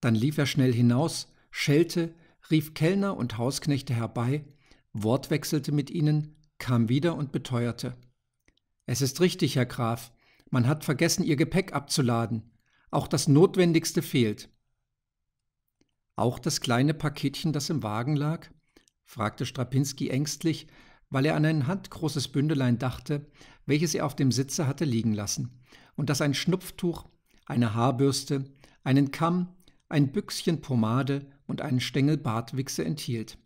Dann lief er schnell hinaus, schellte, rief Kellner und Hausknechte herbei, wortwechselte mit ihnen, kam wieder und beteuerte. Es ist richtig, Herr Graf, man hat vergessen, ihr Gepäck abzuladen. Auch das Notwendigste fehlt. Auch das kleine Paketchen, das im Wagen lag, fragte Strapinski ängstlich, weil er an ein handgroßes Bündelein dachte, welches er auf dem Sitze hatte liegen lassen, und das ein Schnupftuch, eine Haarbürste, einen Kamm, ein Büchschen Pomade und einen Stängel Bartwichse enthielt.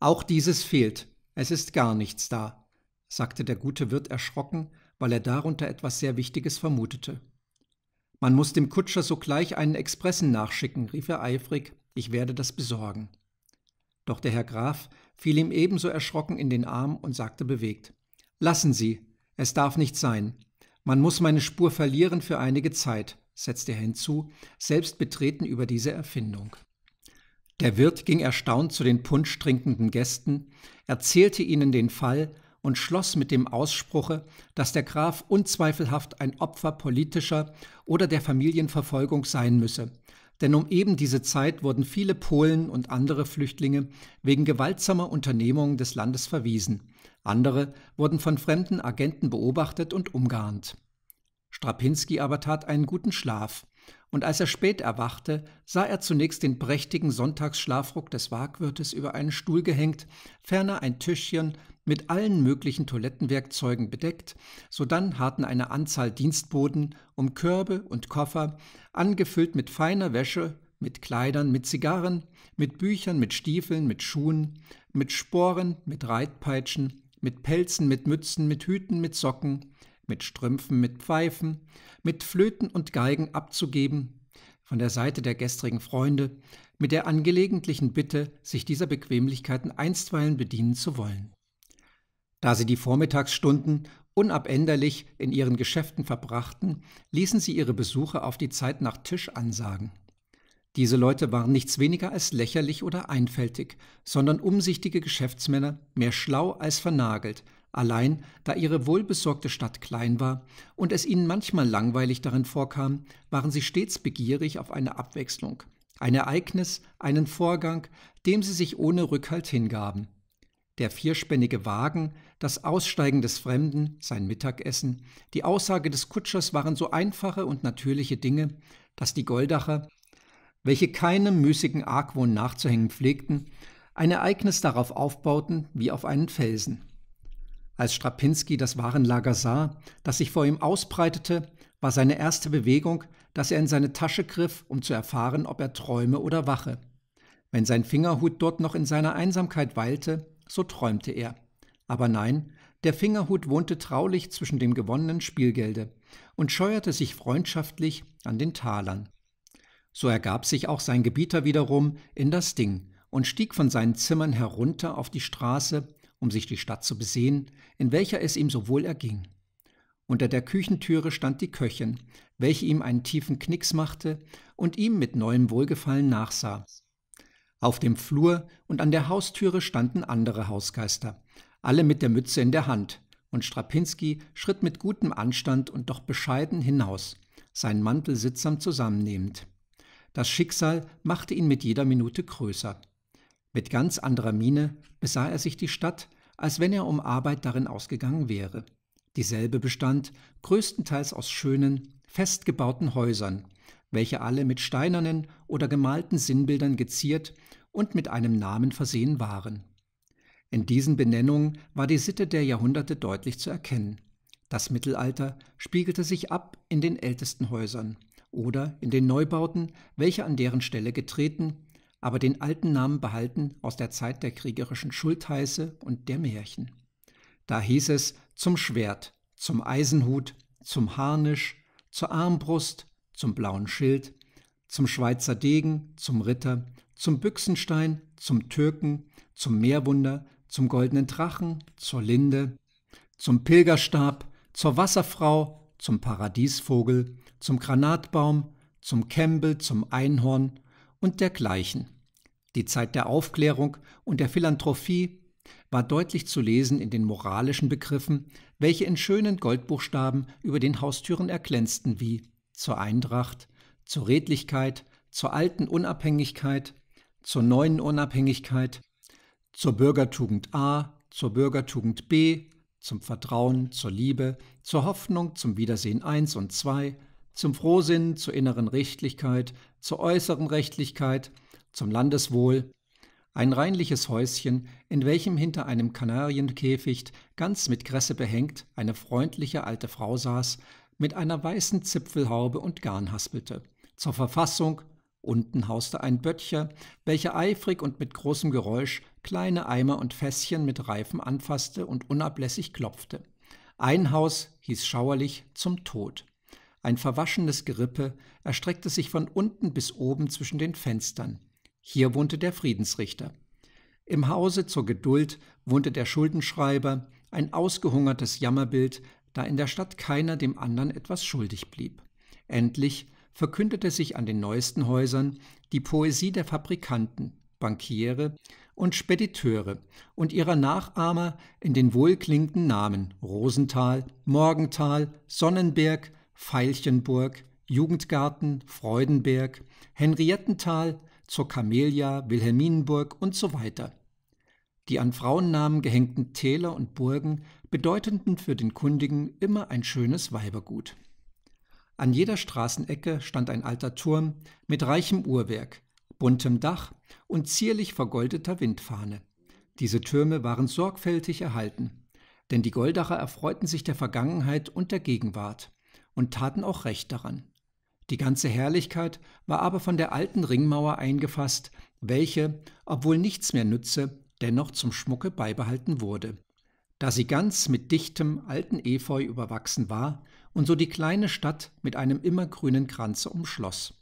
Auch dieses fehlt, es ist gar nichts da, sagte der gute Wirt erschrocken, weil er darunter etwas sehr Wichtiges vermutete. Man muss dem Kutscher sogleich einen Expressen nachschicken, rief er eifrig, ich werde das besorgen. Doch der Herr Graf fiel ihm ebenso erschrocken in den Arm und sagte bewegt Lassen Sie, es darf nicht sein. Man muss meine Spur verlieren für einige Zeit, setzte er hinzu, selbst betreten über diese Erfindung. Der Wirt ging erstaunt zu den punschtrinkenden Gästen, erzählte ihnen den Fall und schloss mit dem Ausspruche, dass der Graf unzweifelhaft ein Opfer politischer oder der Familienverfolgung sein müsse denn um eben diese Zeit wurden viele Polen und andere Flüchtlinge wegen gewaltsamer Unternehmungen des Landes verwiesen, andere wurden von fremden Agenten beobachtet und umgeahnt. Strapinski aber tat einen guten Schlaf, und als er spät erwachte, sah er zunächst den prächtigen Sonntagsschlafruck des Wagwirtes über einen Stuhl gehängt, ferner ein Tischchen, mit allen möglichen Toilettenwerkzeugen bedeckt, sodann harrten eine Anzahl Dienstboten um Körbe und Koffer, angefüllt mit feiner Wäsche, mit Kleidern, mit Zigarren, mit Büchern, mit Stiefeln, mit Schuhen, mit Sporen, mit Reitpeitschen, mit Pelzen, mit Mützen, mit Hüten, mit Socken, mit Strümpfen, mit Pfeifen, mit Flöten und Geigen abzugeben, von der Seite der gestrigen Freunde, mit der angelegentlichen Bitte, sich dieser Bequemlichkeiten einstweilen bedienen zu wollen. Da sie die Vormittagsstunden unabänderlich in ihren Geschäften verbrachten, ließen sie ihre Besuche auf die Zeit nach Tisch ansagen. Diese Leute waren nichts weniger als lächerlich oder einfältig, sondern umsichtige Geschäftsmänner, mehr schlau als vernagelt, allein da ihre wohlbesorgte Stadt klein war und es ihnen manchmal langweilig darin vorkam, waren sie stets begierig auf eine Abwechslung, ein Ereignis, einen Vorgang, dem sie sich ohne Rückhalt hingaben der vierspännige Wagen, das Aussteigen des Fremden, sein Mittagessen, die Aussage des Kutschers waren so einfache und natürliche Dinge, dass die Goldacher, welche keinem müßigen Argwohn nachzuhängen pflegten, ein Ereignis darauf aufbauten wie auf einen Felsen. Als Strapinski das Warenlager sah, das sich vor ihm ausbreitete, war seine erste Bewegung, dass er in seine Tasche griff, um zu erfahren, ob er träume oder wache. Wenn sein Fingerhut dort noch in seiner Einsamkeit weilte, so träumte er. Aber nein, der Fingerhut wohnte traulich zwischen dem gewonnenen Spielgelde und scheuerte sich freundschaftlich an den Talern. So ergab sich auch sein Gebieter wiederum in das Ding und stieg von seinen Zimmern herunter auf die Straße, um sich die Stadt zu besehen, in welcher es ihm so wohl erging. Unter der Küchentüre stand die Köchin, welche ihm einen tiefen Knicks machte und ihm mit neuem Wohlgefallen nachsah. Auf dem Flur und an der Haustüre standen andere Hausgeister, alle mit der Mütze in der Hand, und Strapinski schritt mit gutem Anstand und doch bescheiden hinaus, seinen Mantel sittsam zusammennehmend. Das Schicksal machte ihn mit jeder Minute größer. Mit ganz anderer Miene besah er sich die Stadt, als wenn er um Arbeit darin ausgegangen wäre. Dieselbe bestand größtenteils aus schönen, festgebauten Häusern, welche alle mit steinernen oder gemalten Sinnbildern geziert und mit einem Namen versehen waren. In diesen Benennungen war die Sitte der Jahrhunderte deutlich zu erkennen. Das Mittelalter spiegelte sich ab in den ältesten Häusern oder in den Neubauten, welche an deren Stelle getreten, aber den alten Namen behalten aus der Zeit der kriegerischen Schultheiße und der Märchen. Da hieß es zum Schwert, zum Eisenhut, zum Harnisch, zur Armbrust, zum blauen Schild, zum Schweizer Degen, zum Ritter, zum Büchsenstein, zum Türken, zum Meerwunder, zum goldenen Drachen, zur Linde, zum Pilgerstab, zur Wasserfrau, zum Paradiesvogel, zum Granatbaum, zum Kämbel, zum Einhorn und dergleichen. Die Zeit der Aufklärung und der Philanthropie war deutlich zu lesen in den moralischen Begriffen, welche in schönen Goldbuchstaben über den Haustüren erglänzten wie zur Eintracht, zur Redlichkeit, zur alten Unabhängigkeit, zur neuen Unabhängigkeit, zur Bürgertugend A, zur Bürgertugend B, zum Vertrauen, zur Liebe, zur Hoffnung, zum Wiedersehen 1 und 2, zum Frohsinn, zur inneren Rechtlichkeit, zur äußeren Rechtlichkeit, zum Landeswohl, ein reinliches Häuschen, in welchem hinter einem Kanarienkäficht, ganz mit Kresse behängt, eine freundliche alte Frau saß, mit einer weißen Zipfelhaube und Garn haspelte, zur Verfassung, Unten hauste ein Böttcher, welcher eifrig und mit großem Geräusch kleine Eimer und Fässchen mit Reifen anfasste und unablässig klopfte. Ein Haus hieß schauerlich zum Tod. Ein verwaschenes Gerippe erstreckte sich von unten bis oben zwischen den Fenstern. Hier wohnte der Friedensrichter. Im Hause zur Geduld wohnte der Schuldenschreiber, ein ausgehungertes Jammerbild, da in der Stadt keiner dem anderen etwas schuldig blieb. Endlich verkündete sich an den neuesten Häusern die Poesie der Fabrikanten, Bankiere und Spediteure und ihrer Nachahmer in den wohlklingenden Namen Rosenthal, Morgenthal, Sonnenberg, Veilchenburg, Jugendgarten, Freudenberg, Henriettental, zur Camellia, Wilhelminenburg und so weiter. Die an Frauennamen gehängten Täler und Burgen bedeuteten für den Kundigen immer ein schönes Weibergut. An jeder Straßenecke stand ein alter Turm mit reichem Uhrwerk, buntem Dach und zierlich vergoldeter Windfahne. Diese Türme waren sorgfältig erhalten, denn die Goldacher erfreuten sich der Vergangenheit und der Gegenwart und taten auch recht daran. Die ganze Herrlichkeit war aber von der alten Ringmauer eingefasst, welche, obwohl nichts mehr nütze, dennoch zum Schmucke beibehalten wurde. Da sie ganz mit dichtem alten Efeu überwachsen war, und so die kleine Stadt mit einem immergrünen Kranze umschloss.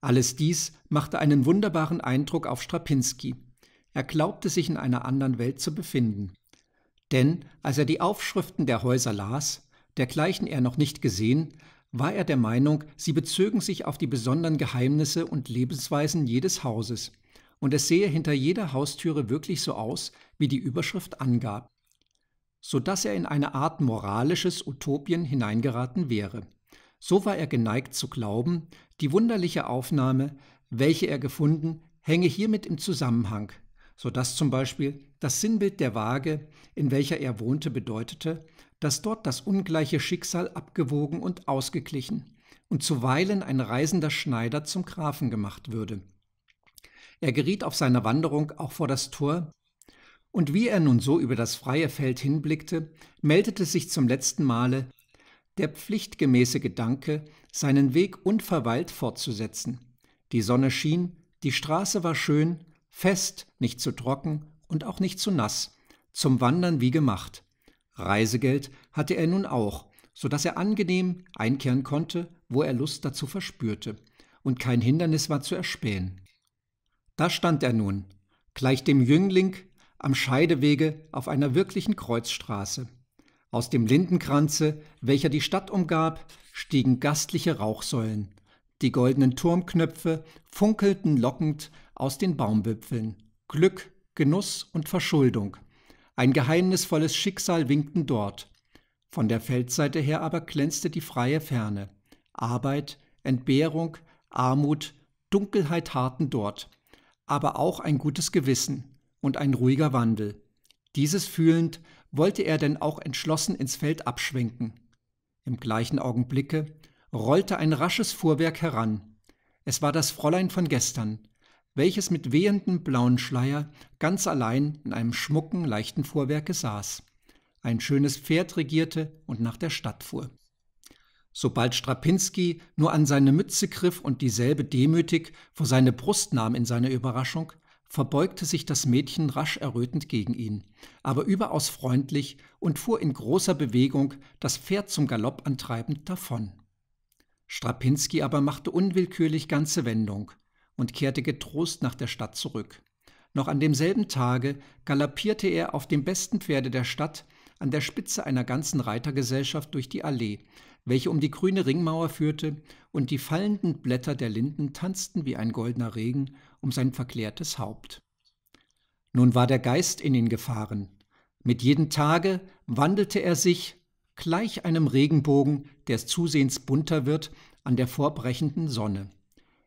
Alles dies machte einen wunderbaren Eindruck auf Strapinski. Er glaubte sich in einer anderen Welt zu befinden. Denn als er die Aufschriften der Häuser las, dergleichen er noch nicht gesehen, war er der Meinung, sie bezögen sich auf die besonderen Geheimnisse und Lebensweisen jedes Hauses, und es sehe hinter jeder Haustüre wirklich so aus, wie die Überschrift angab so dass er in eine Art moralisches Utopien hineingeraten wäre. So war er geneigt zu glauben, die wunderliche Aufnahme, welche er gefunden, hänge hiermit im Zusammenhang, so dass zum Beispiel das Sinnbild der Waage, in welcher er wohnte, bedeutete, dass dort das ungleiche Schicksal abgewogen und ausgeglichen und zuweilen ein reisender Schneider zum Grafen gemacht würde. Er geriet auf seiner Wanderung auch vor das Tor und wie er nun so über das freie Feld hinblickte, meldete sich zum letzten Male der pflichtgemäße Gedanke, seinen Weg unverweilt fortzusetzen. Die Sonne schien, die Straße war schön, fest, nicht zu trocken und auch nicht zu nass, zum Wandern wie gemacht. Reisegeld hatte er nun auch, so dass er angenehm einkehren konnte, wo er Lust dazu verspürte, und kein Hindernis war zu erspähen. Da stand er nun, gleich dem Jüngling am Scheidewege auf einer wirklichen Kreuzstraße. Aus dem Lindenkranze, welcher die Stadt umgab, stiegen gastliche Rauchsäulen. Die goldenen Turmknöpfe funkelten lockend aus den Baumwipfeln. Glück, Genuss und Verschuldung. Ein geheimnisvolles Schicksal winkten dort. Von der Feldseite her aber glänzte die freie Ferne. Arbeit, Entbehrung, Armut, Dunkelheit harten dort. Aber auch ein gutes Gewissen, und ein ruhiger Wandel. Dieses fühlend wollte er denn auch entschlossen ins Feld abschwenken. Im gleichen Augenblicke rollte ein rasches Fuhrwerk heran. Es war das Fräulein von gestern, welches mit wehendem blauen Schleier ganz allein in einem schmucken, leichten Fuhrwerke saß, ein schönes Pferd regierte und nach der Stadt fuhr. Sobald Strapinski nur an seine Mütze griff und dieselbe demütig vor seine Brust nahm in seiner Überraschung, verbeugte sich das Mädchen rasch errötend gegen ihn, aber überaus freundlich und fuhr in großer Bewegung, das Pferd zum Galopp antreibend, davon. Strapinski aber machte unwillkürlich ganze Wendung und kehrte getrost nach der Stadt zurück. Noch an demselben Tage galoppierte er auf dem besten Pferde der Stadt an der Spitze einer ganzen Reitergesellschaft durch die Allee, welche um die grüne Ringmauer führte, und die fallenden Blätter der Linden tanzten wie ein goldener Regen um sein verklärtes Haupt. Nun war der Geist in ihn gefahren. Mit jedem Tage wandelte er sich, gleich einem Regenbogen, der zusehends bunter wird, an der vorbrechenden Sonne.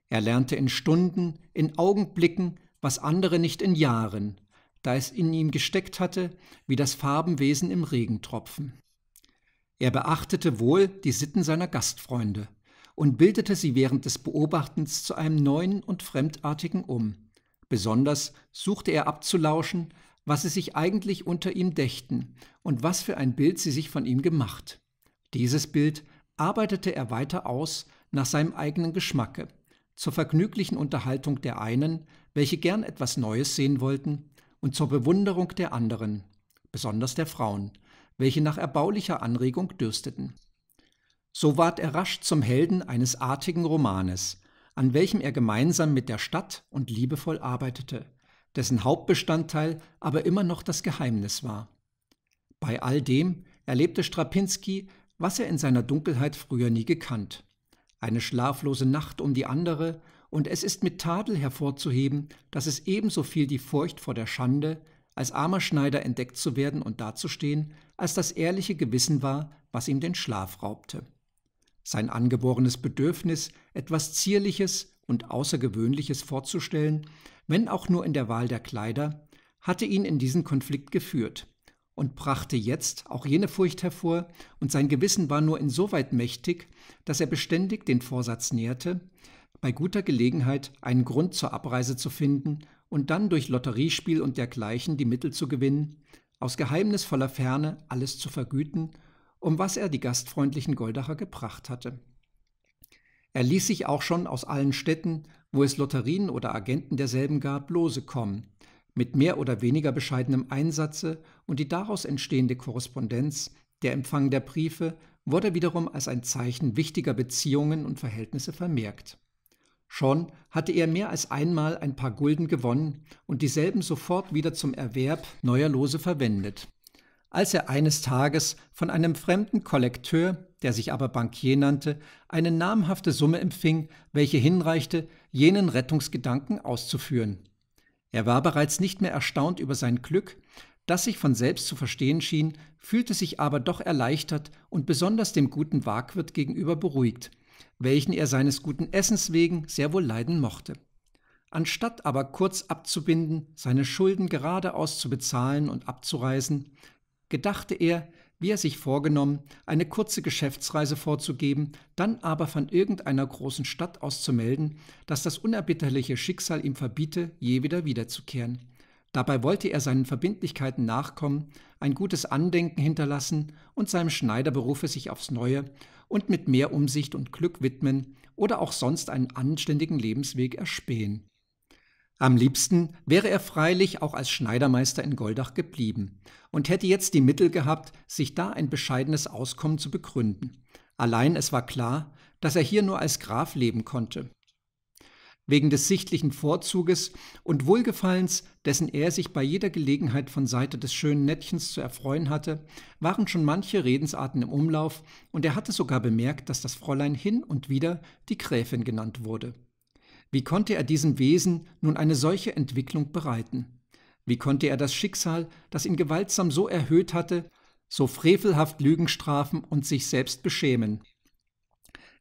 Er lernte in Stunden, in Augenblicken, was andere nicht in Jahren, da es in ihm gesteckt hatte, wie das Farbenwesen im Regentropfen. Er beachtete wohl die Sitten seiner Gastfreunde, und bildete sie während des Beobachtens zu einem neuen und fremdartigen um. Besonders suchte er abzulauschen, was sie sich eigentlich unter ihm dächten und was für ein Bild sie sich von ihm gemacht. Dieses Bild arbeitete er weiter aus nach seinem eigenen Geschmacke, zur vergnüglichen Unterhaltung der einen, welche gern etwas Neues sehen wollten, und zur Bewunderung der anderen, besonders der Frauen, welche nach erbaulicher Anregung dürsteten. So ward er rasch zum Helden eines artigen Romanes, an welchem er gemeinsam mit der Stadt und liebevoll arbeitete, dessen Hauptbestandteil aber immer noch das Geheimnis war. Bei all dem erlebte Strapinski, was er in seiner Dunkelheit früher nie gekannt. Eine schlaflose Nacht um die andere, und es ist mit Tadel hervorzuheben, dass es ebenso viel die Furcht vor der Schande, als armer Schneider entdeckt zu werden und dazustehen, als das ehrliche Gewissen war, was ihm den Schlaf raubte. Sein angeborenes Bedürfnis, etwas Zierliches und Außergewöhnliches vorzustellen, wenn auch nur in der Wahl der Kleider, hatte ihn in diesen Konflikt geführt und brachte jetzt auch jene Furcht hervor, und sein Gewissen war nur insoweit mächtig, dass er beständig den Vorsatz nährte, bei guter Gelegenheit einen Grund zur Abreise zu finden und dann durch Lotteriespiel und dergleichen die Mittel zu gewinnen, aus geheimnisvoller Ferne alles zu vergüten um was er die gastfreundlichen Goldacher gebracht hatte. Er ließ sich auch schon aus allen Städten, wo es Lotterien oder Agenten derselben gab, Lose kommen, mit mehr oder weniger bescheidenem Einsatze und die daraus entstehende Korrespondenz, der Empfang der Briefe, wurde wiederum als ein Zeichen wichtiger Beziehungen und Verhältnisse vermerkt. Schon hatte er mehr als einmal ein paar Gulden gewonnen und dieselben sofort wieder zum Erwerb neuer Lose verwendet als er eines Tages von einem fremden Kollekteur, der sich aber Bankier nannte, eine namhafte Summe empfing, welche hinreichte, jenen Rettungsgedanken auszuführen. Er war bereits nicht mehr erstaunt über sein Glück, das sich von selbst zu verstehen schien, fühlte sich aber doch erleichtert und besonders dem guten Wagwirt gegenüber beruhigt, welchen er seines guten Essens wegen sehr wohl leiden mochte. Anstatt aber kurz abzubinden, seine Schulden geradeaus zu bezahlen und abzureisen, gedachte er, wie er sich vorgenommen, eine kurze Geschäftsreise vorzugeben, dann aber von irgendeiner großen Stadt aus zu melden, dass das unerbitterliche Schicksal ihm verbiete, je wieder wiederzukehren. Dabei wollte er seinen Verbindlichkeiten nachkommen, ein gutes Andenken hinterlassen und seinem Schneiderberufe sich aufs Neue und mit mehr Umsicht und Glück widmen oder auch sonst einen anständigen Lebensweg erspähen. Am liebsten wäre er freilich auch als Schneidermeister in Goldach geblieben und hätte jetzt die Mittel gehabt, sich da ein bescheidenes Auskommen zu begründen. Allein es war klar, dass er hier nur als Graf leben konnte. Wegen des sichtlichen Vorzuges und Wohlgefallens, dessen er sich bei jeder Gelegenheit von Seite des schönen Nettchens zu erfreuen hatte, waren schon manche Redensarten im Umlauf, und er hatte sogar bemerkt, dass das Fräulein hin und wieder die Gräfin genannt wurde. Wie konnte er diesem Wesen nun eine solche Entwicklung bereiten? Wie konnte er das Schicksal, das ihn gewaltsam so erhöht hatte, so frevelhaft Lügen strafen und sich selbst beschämen?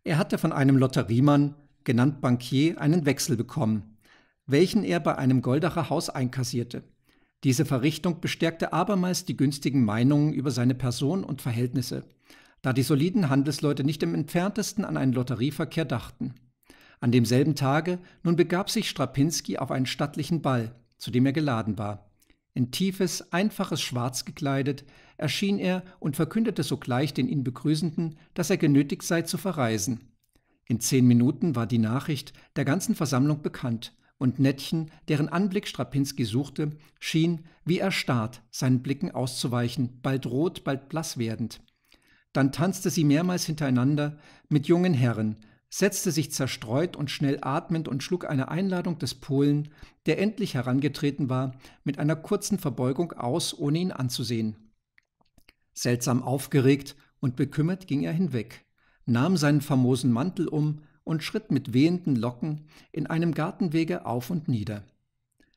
Er hatte von einem Lotteriemann, genannt Bankier, einen Wechsel bekommen, welchen er bei einem Goldacher Haus einkassierte. Diese Verrichtung bestärkte abermals die günstigen Meinungen über seine Person und Verhältnisse, da die soliden Handelsleute nicht im entferntesten an einen Lotterieverkehr dachten. An demselben Tage nun begab sich Strapinski auf einen stattlichen Ball, zu dem er geladen war. In tiefes, einfaches Schwarz gekleidet erschien er und verkündete sogleich den ihn Begrüßenden, dass er genötigt sei zu verreisen. In zehn Minuten war die Nachricht der ganzen Versammlung bekannt, und Nettchen, deren Anblick Strapinski suchte, schien, wie erstarrt, seinen Blicken auszuweichen, bald rot, bald blass werdend. Dann tanzte sie mehrmals hintereinander mit jungen Herren, setzte sich zerstreut und schnell atmend und schlug eine Einladung des Polen, der endlich herangetreten war, mit einer kurzen Verbeugung aus, ohne ihn anzusehen. Seltsam aufgeregt und bekümmert ging er hinweg, nahm seinen famosen Mantel um und schritt mit wehenden Locken in einem Gartenwege auf und nieder.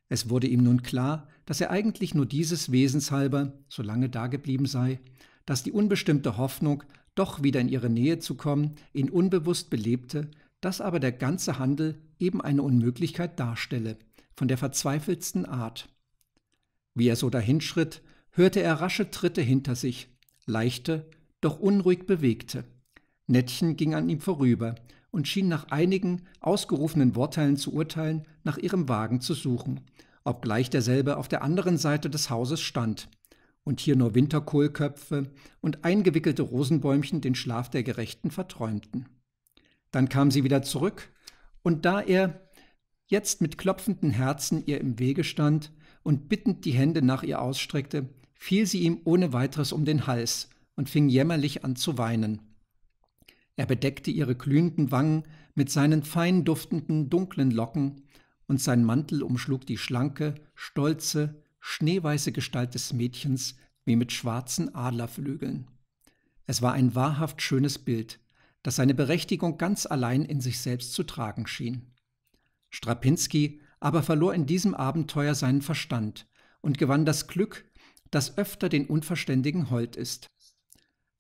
Es wurde ihm nun klar, dass er eigentlich nur dieses Wesens halber, so lange dageblieben sei, dass die unbestimmte Hoffnung doch wieder in ihre Nähe zu kommen, ihn unbewusst belebte, dass aber der ganze Handel eben eine Unmöglichkeit darstelle, von der verzweifeltsten Art. Wie er so dahinschritt, hörte er rasche Tritte hinter sich, leichte, doch unruhig bewegte. Nettchen ging an ihm vorüber und schien nach einigen ausgerufenen Worteilen zu urteilen, nach ihrem Wagen zu suchen, obgleich derselbe auf der anderen Seite des Hauses stand und hier nur Winterkohlköpfe und eingewickelte Rosenbäumchen den Schlaf der Gerechten verträumten. Dann kam sie wieder zurück, und da er jetzt mit klopfenden Herzen ihr im Wege stand und bittend die Hände nach ihr ausstreckte, fiel sie ihm ohne weiteres um den Hals und fing jämmerlich an zu weinen. Er bedeckte ihre glühenden Wangen mit seinen fein duftenden, dunklen Locken, und sein Mantel umschlug die schlanke, stolze, schneeweiße Gestalt des Mädchens wie mit schwarzen Adlerflügeln. Es war ein wahrhaft schönes Bild, das seine Berechtigung ganz allein in sich selbst zu tragen schien. Strapinski aber verlor in diesem Abenteuer seinen Verstand und gewann das Glück, das öfter den Unverständigen hold ist.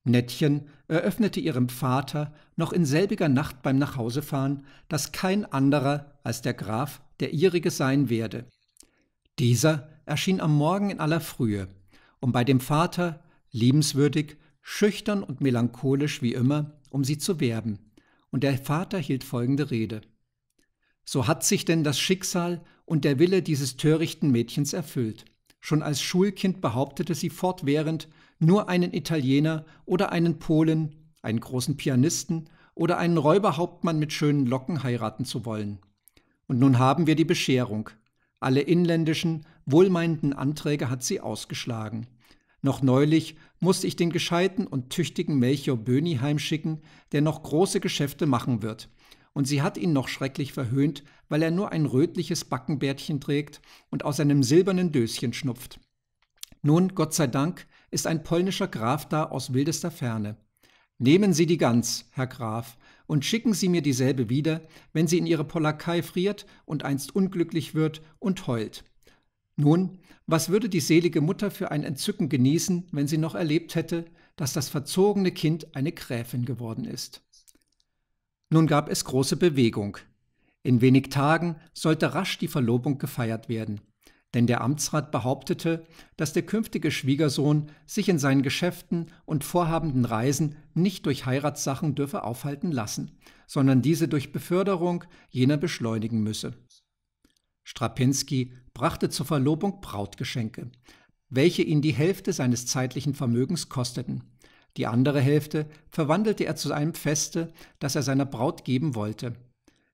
Nettchen eröffnete ihrem Vater noch in selbiger Nacht beim Nachhausefahren, dass kein anderer als der Graf der ihrige sein werde. Dieser erschien am Morgen in aller Frühe, um bei dem Vater, liebenswürdig, schüchtern und melancholisch wie immer, um sie zu werben, und der Vater hielt folgende Rede. So hat sich denn das Schicksal und der Wille dieses törichten Mädchens erfüllt. Schon als Schulkind behauptete sie fortwährend, nur einen Italiener oder einen Polen, einen großen Pianisten oder einen Räuberhauptmann mit schönen Locken heiraten zu wollen. Und nun haben wir die Bescherung. Alle inländischen wohlmeinenden Anträge hat sie ausgeschlagen. Noch neulich musste ich den gescheiten und tüchtigen Melchior Böhni heimschicken, der noch große Geschäfte machen wird. Und sie hat ihn noch schrecklich verhöhnt, weil er nur ein rötliches Backenbärtchen trägt und aus einem silbernen Döschen schnupft. Nun, Gott sei Dank, ist ein polnischer Graf da aus wildester Ferne. Nehmen Sie die Gans, Herr Graf, und schicken Sie mir dieselbe wieder, wenn sie in Ihre Polakei friert und einst unglücklich wird und heult. Nun, was würde die selige Mutter für ein Entzücken genießen, wenn sie noch erlebt hätte, dass das verzogene Kind eine Gräfin geworden ist? Nun gab es große Bewegung. In wenig Tagen sollte rasch die Verlobung gefeiert werden, denn der Amtsrat behauptete, dass der künftige Schwiegersohn sich in seinen Geschäften und vorhabenden Reisen nicht durch Heiratssachen dürfe aufhalten lassen, sondern diese durch Beförderung jener beschleunigen müsse. Strapinski brachte zur Verlobung Brautgeschenke, welche ihn die Hälfte seines zeitlichen Vermögens kosteten. Die andere Hälfte verwandelte er zu einem Feste, das er seiner Braut geben wollte.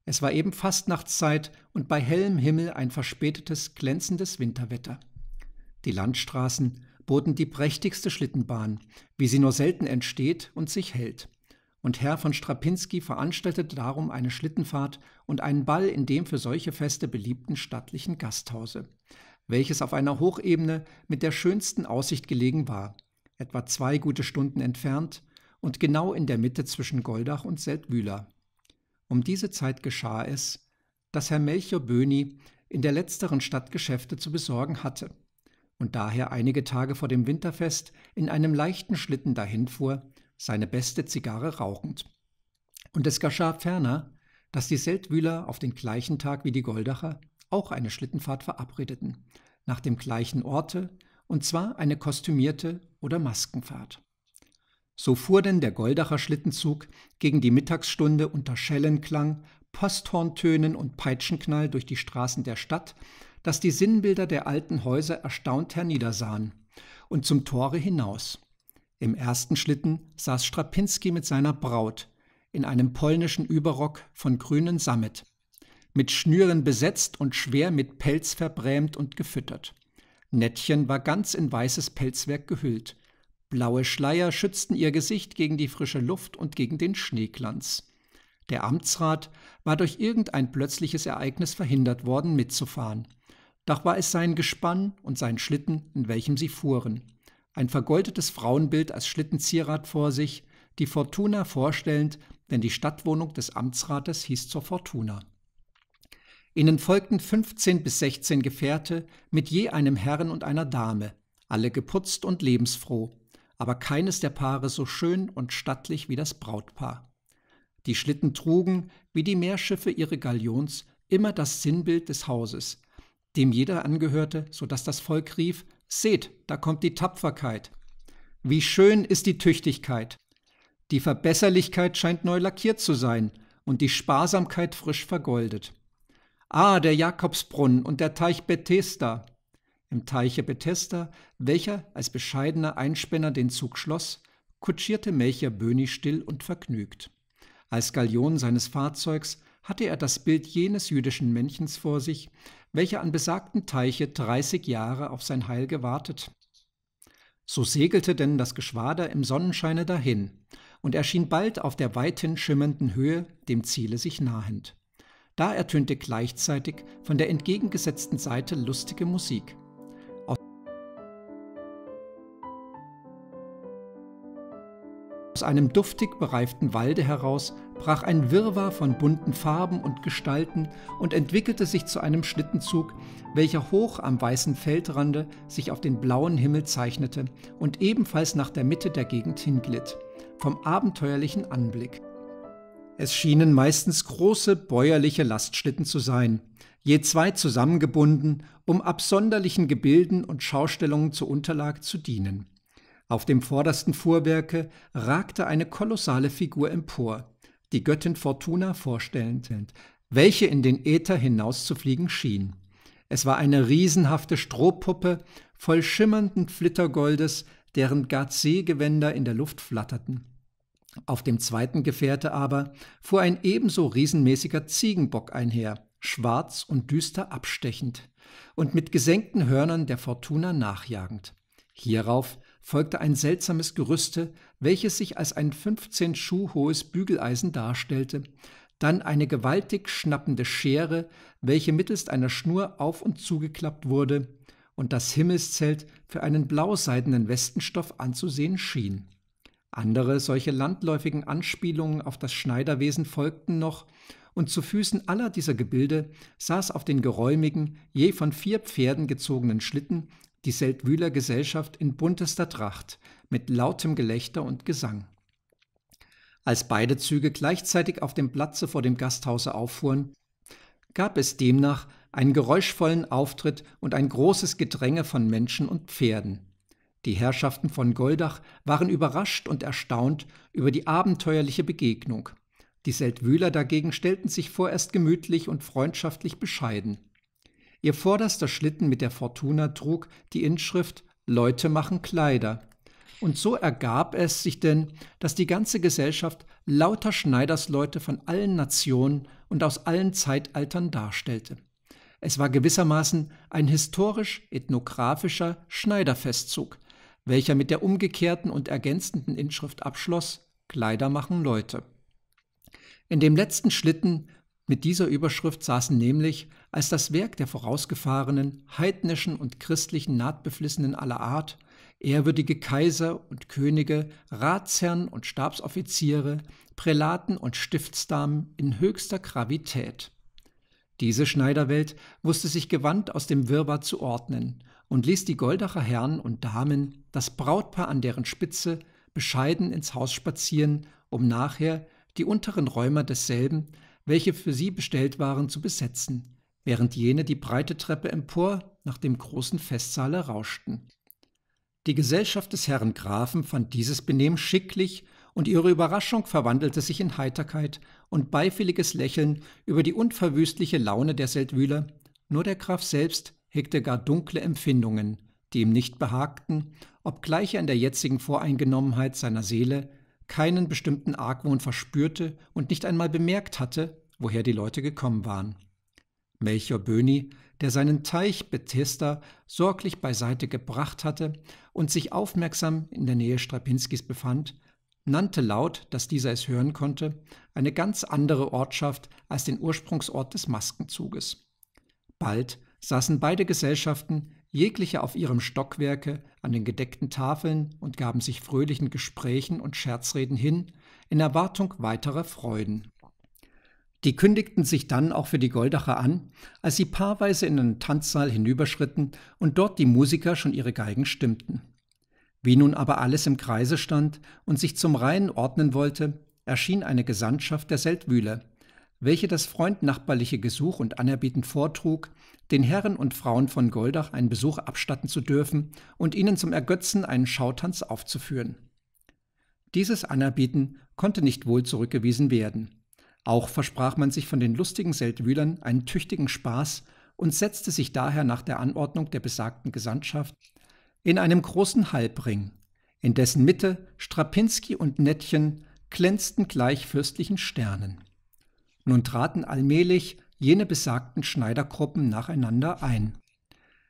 Es war eben Fastnachtszeit und bei hellem Himmel ein verspätetes, glänzendes Winterwetter. Die Landstraßen boten die prächtigste Schlittenbahn, wie sie nur selten entsteht und sich hält und Herr von Strapinski veranstaltete darum eine Schlittenfahrt und einen Ball in dem für solche Feste beliebten stattlichen Gasthause, welches auf einer Hochebene mit der schönsten Aussicht gelegen war, etwa zwei gute Stunden entfernt und genau in der Mitte zwischen Goldach und Seldwyla. Um diese Zeit geschah es, dass Herr Melchior Böhni in der letzteren Stadt Geschäfte zu besorgen hatte und daher einige Tage vor dem Winterfest in einem leichten Schlitten dahinfuhr, seine beste Zigarre rauchend. Und es geschah ferner, dass die Seldwyler auf den gleichen Tag wie die Goldacher auch eine Schlittenfahrt verabredeten, nach dem gleichen Orte, und zwar eine kostümierte oder Maskenfahrt. So fuhr denn der Goldacher Schlittenzug gegen die Mittagsstunde unter Schellenklang, Posthorntönen und Peitschenknall durch die Straßen der Stadt, dass die Sinnbilder der alten Häuser erstaunt herniedersahen und zum Tore hinaus. Im ersten Schlitten saß Strapinski mit seiner Braut in einem polnischen Überrock von grünen Sammet, mit Schnüren besetzt und schwer mit Pelz verbrämt und gefüttert. Nettchen war ganz in weißes Pelzwerk gehüllt. Blaue Schleier schützten ihr Gesicht gegen die frische Luft und gegen den Schneeglanz. Der Amtsrat war durch irgendein plötzliches Ereignis verhindert worden, mitzufahren. Doch war es sein Gespann und sein Schlitten, in welchem sie fuhren ein vergoldetes Frauenbild als Schlittenzierat vor sich, die Fortuna vorstellend, denn die Stadtwohnung des Amtsrates hieß zur Fortuna. Ihnen folgten 15 bis 16 Gefährte mit je einem Herrn und einer Dame, alle geputzt und lebensfroh, aber keines der Paare so schön und stattlich wie das Brautpaar. Die Schlitten trugen, wie die Meerschiffe ihre Galions, immer das Sinnbild des Hauses, dem jeder angehörte, so dass das Volk rief, Seht, da kommt die Tapferkeit. Wie schön ist die Tüchtigkeit. Die Verbesserlichkeit scheint neu lackiert zu sein und die Sparsamkeit frisch vergoldet. Ah, der Jakobsbrunnen und der Teich Bethesda. Im Teiche Bethesda, welcher als bescheidener Einspänner den Zug schloss, kutschierte Melchior Böhni still und vergnügt. Als Gallion seines Fahrzeugs hatte er das Bild jenes jüdischen Männchens vor sich, welcher an besagten Teiche 30 Jahre auf sein Heil gewartet. So segelte denn das Geschwader im Sonnenscheine dahin und erschien bald auf der weithin schimmernden Höhe, dem Ziele sich nahend. Da ertönte gleichzeitig von der entgegengesetzten Seite lustige Musik. Aus einem duftig bereiften Walde heraus brach ein Wirrwarr von bunten Farben und Gestalten und entwickelte sich zu einem Schlittenzug, welcher hoch am weißen Feldrande sich auf den blauen Himmel zeichnete und ebenfalls nach der Mitte der Gegend hinglitt, vom abenteuerlichen Anblick. Es schienen meistens große bäuerliche Lastschlitten zu sein, je zwei zusammengebunden, um absonderlichen Gebilden und Schaustellungen zur Unterlage zu dienen. Auf dem vordersten Fuhrwerke ragte eine kolossale Figur empor, die Göttin Fortuna vorstellend, welche in den Äther hinauszufliegen schien. Es war eine riesenhafte Strohpuppe voll schimmernden Flittergoldes, deren Gazee-Gewänder in der Luft flatterten. Auf dem zweiten Gefährte aber fuhr ein ebenso riesenmäßiger Ziegenbock einher, schwarz und düster abstechend und mit gesenkten Hörnern der Fortuna nachjagend. Hierauf folgte ein seltsames Gerüste, welches sich als ein 15 Schuh hohes Bügeleisen darstellte, dann eine gewaltig schnappende Schere, welche mittelst einer Schnur auf und zugeklappt wurde und das Himmelszelt für einen blauseidenen Westenstoff anzusehen schien. Andere solche landläufigen Anspielungen auf das Schneiderwesen folgten noch, und zu Füßen aller dieser Gebilde saß auf den geräumigen, je von vier Pferden gezogenen Schlitten die Seldwyler Gesellschaft in buntester Tracht mit lautem Gelächter und Gesang. Als beide Züge gleichzeitig auf dem Platze vor dem Gasthause auffuhren, gab es demnach einen geräuschvollen Auftritt und ein großes Gedränge von Menschen und Pferden. Die Herrschaften von Goldach waren überrascht und erstaunt über die abenteuerliche Begegnung. Die Seldwyler dagegen stellten sich vorerst gemütlich und freundschaftlich bescheiden. Ihr vorderster Schlitten mit der Fortuna trug die Inschrift Leute machen Kleider. Und so ergab es sich denn, dass die ganze Gesellschaft lauter Schneidersleute von allen Nationen und aus allen Zeitaltern darstellte. Es war gewissermaßen ein historisch-ethnografischer Schneiderfestzug, welcher mit der umgekehrten und ergänzenden Inschrift abschloss Kleider machen Leute. In dem letzten Schlitten mit dieser Überschrift saßen nämlich, als das Werk der vorausgefahrenen, heidnischen und christlichen Nahtbeflissenen aller Art, ehrwürdige Kaiser und Könige, Ratsherren und Stabsoffiziere, Prälaten und Stiftsdamen in höchster Gravität. Diese Schneiderwelt wusste sich gewandt aus dem Wirrwarr zu ordnen und ließ die Goldacher Herren und Damen, das Brautpaar an deren Spitze, bescheiden ins Haus spazieren, um nachher die unteren Räume desselben welche für sie bestellt waren, zu besetzen, während jene die breite Treppe empor nach dem großen Festsaale rauschten. Die Gesellschaft des Herrn Grafen fand dieses Benehmen schicklich und ihre Überraschung verwandelte sich in Heiterkeit und beifälliges Lächeln über die unverwüstliche Laune der Seldwyler. Nur der Graf selbst hegte gar dunkle Empfindungen, die ihm nicht behagten, obgleich er in der jetzigen Voreingenommenheit seiner Seele keinen bestimmten Argwohn verspürte und nicht einmal bemerkt hatte, woher die Leute gekommen waren. Melchior Böhni, der seinen Teich Bethesda sorglich beiseite gebracht hatte und sich aufmerksam in der Nähe Strapinskis befand, nannte laut, dass dieser es hören konnte, eine ganz andere Ortschaft als den Ursprungsort des Maskenzuges. Bald saßen beide Gesellschaften jegliche auf ihrem Stockwerke an den gedeckten Tafeln und gaben sich fröhlichen Gesprächen und Scherzreden hin, in Erwartung weiterer Freuden. Die kündigten sich dann auch für die Goldacher an, als sie paarweise in den Tanzsaal hinüberschritten und dort die Musiker schon ihre Geigen stimmten. Wie nun aber alles im Kreise stand und sich zum Reihen ordnen wollte, erschien eine Gesandtschaft der Seldwyler, welche das freundnachbarliche Gesuch und Anerbieten vortrug, den Herren und Frauen von Goldach einen Besuch abstatten zu dürfen und ihnen zum Ergötzen einen Schautanz aufzuführen. Dieses Anerbieten konnte nicht wohl zurückgewiesen werden. Auch versprach man sich von den lustigen Seldwylern einen tüchtigen Spaß und setzte sich daher nach der Anordnung der besagten Gesandtschaft in einem großen Halbring, in dessen Mitte Strapinski und Nettchen glänzten gleich fürstlichen Sternen. Nun traten allmählich jene besagten Schneidergruppen nacheinander ein.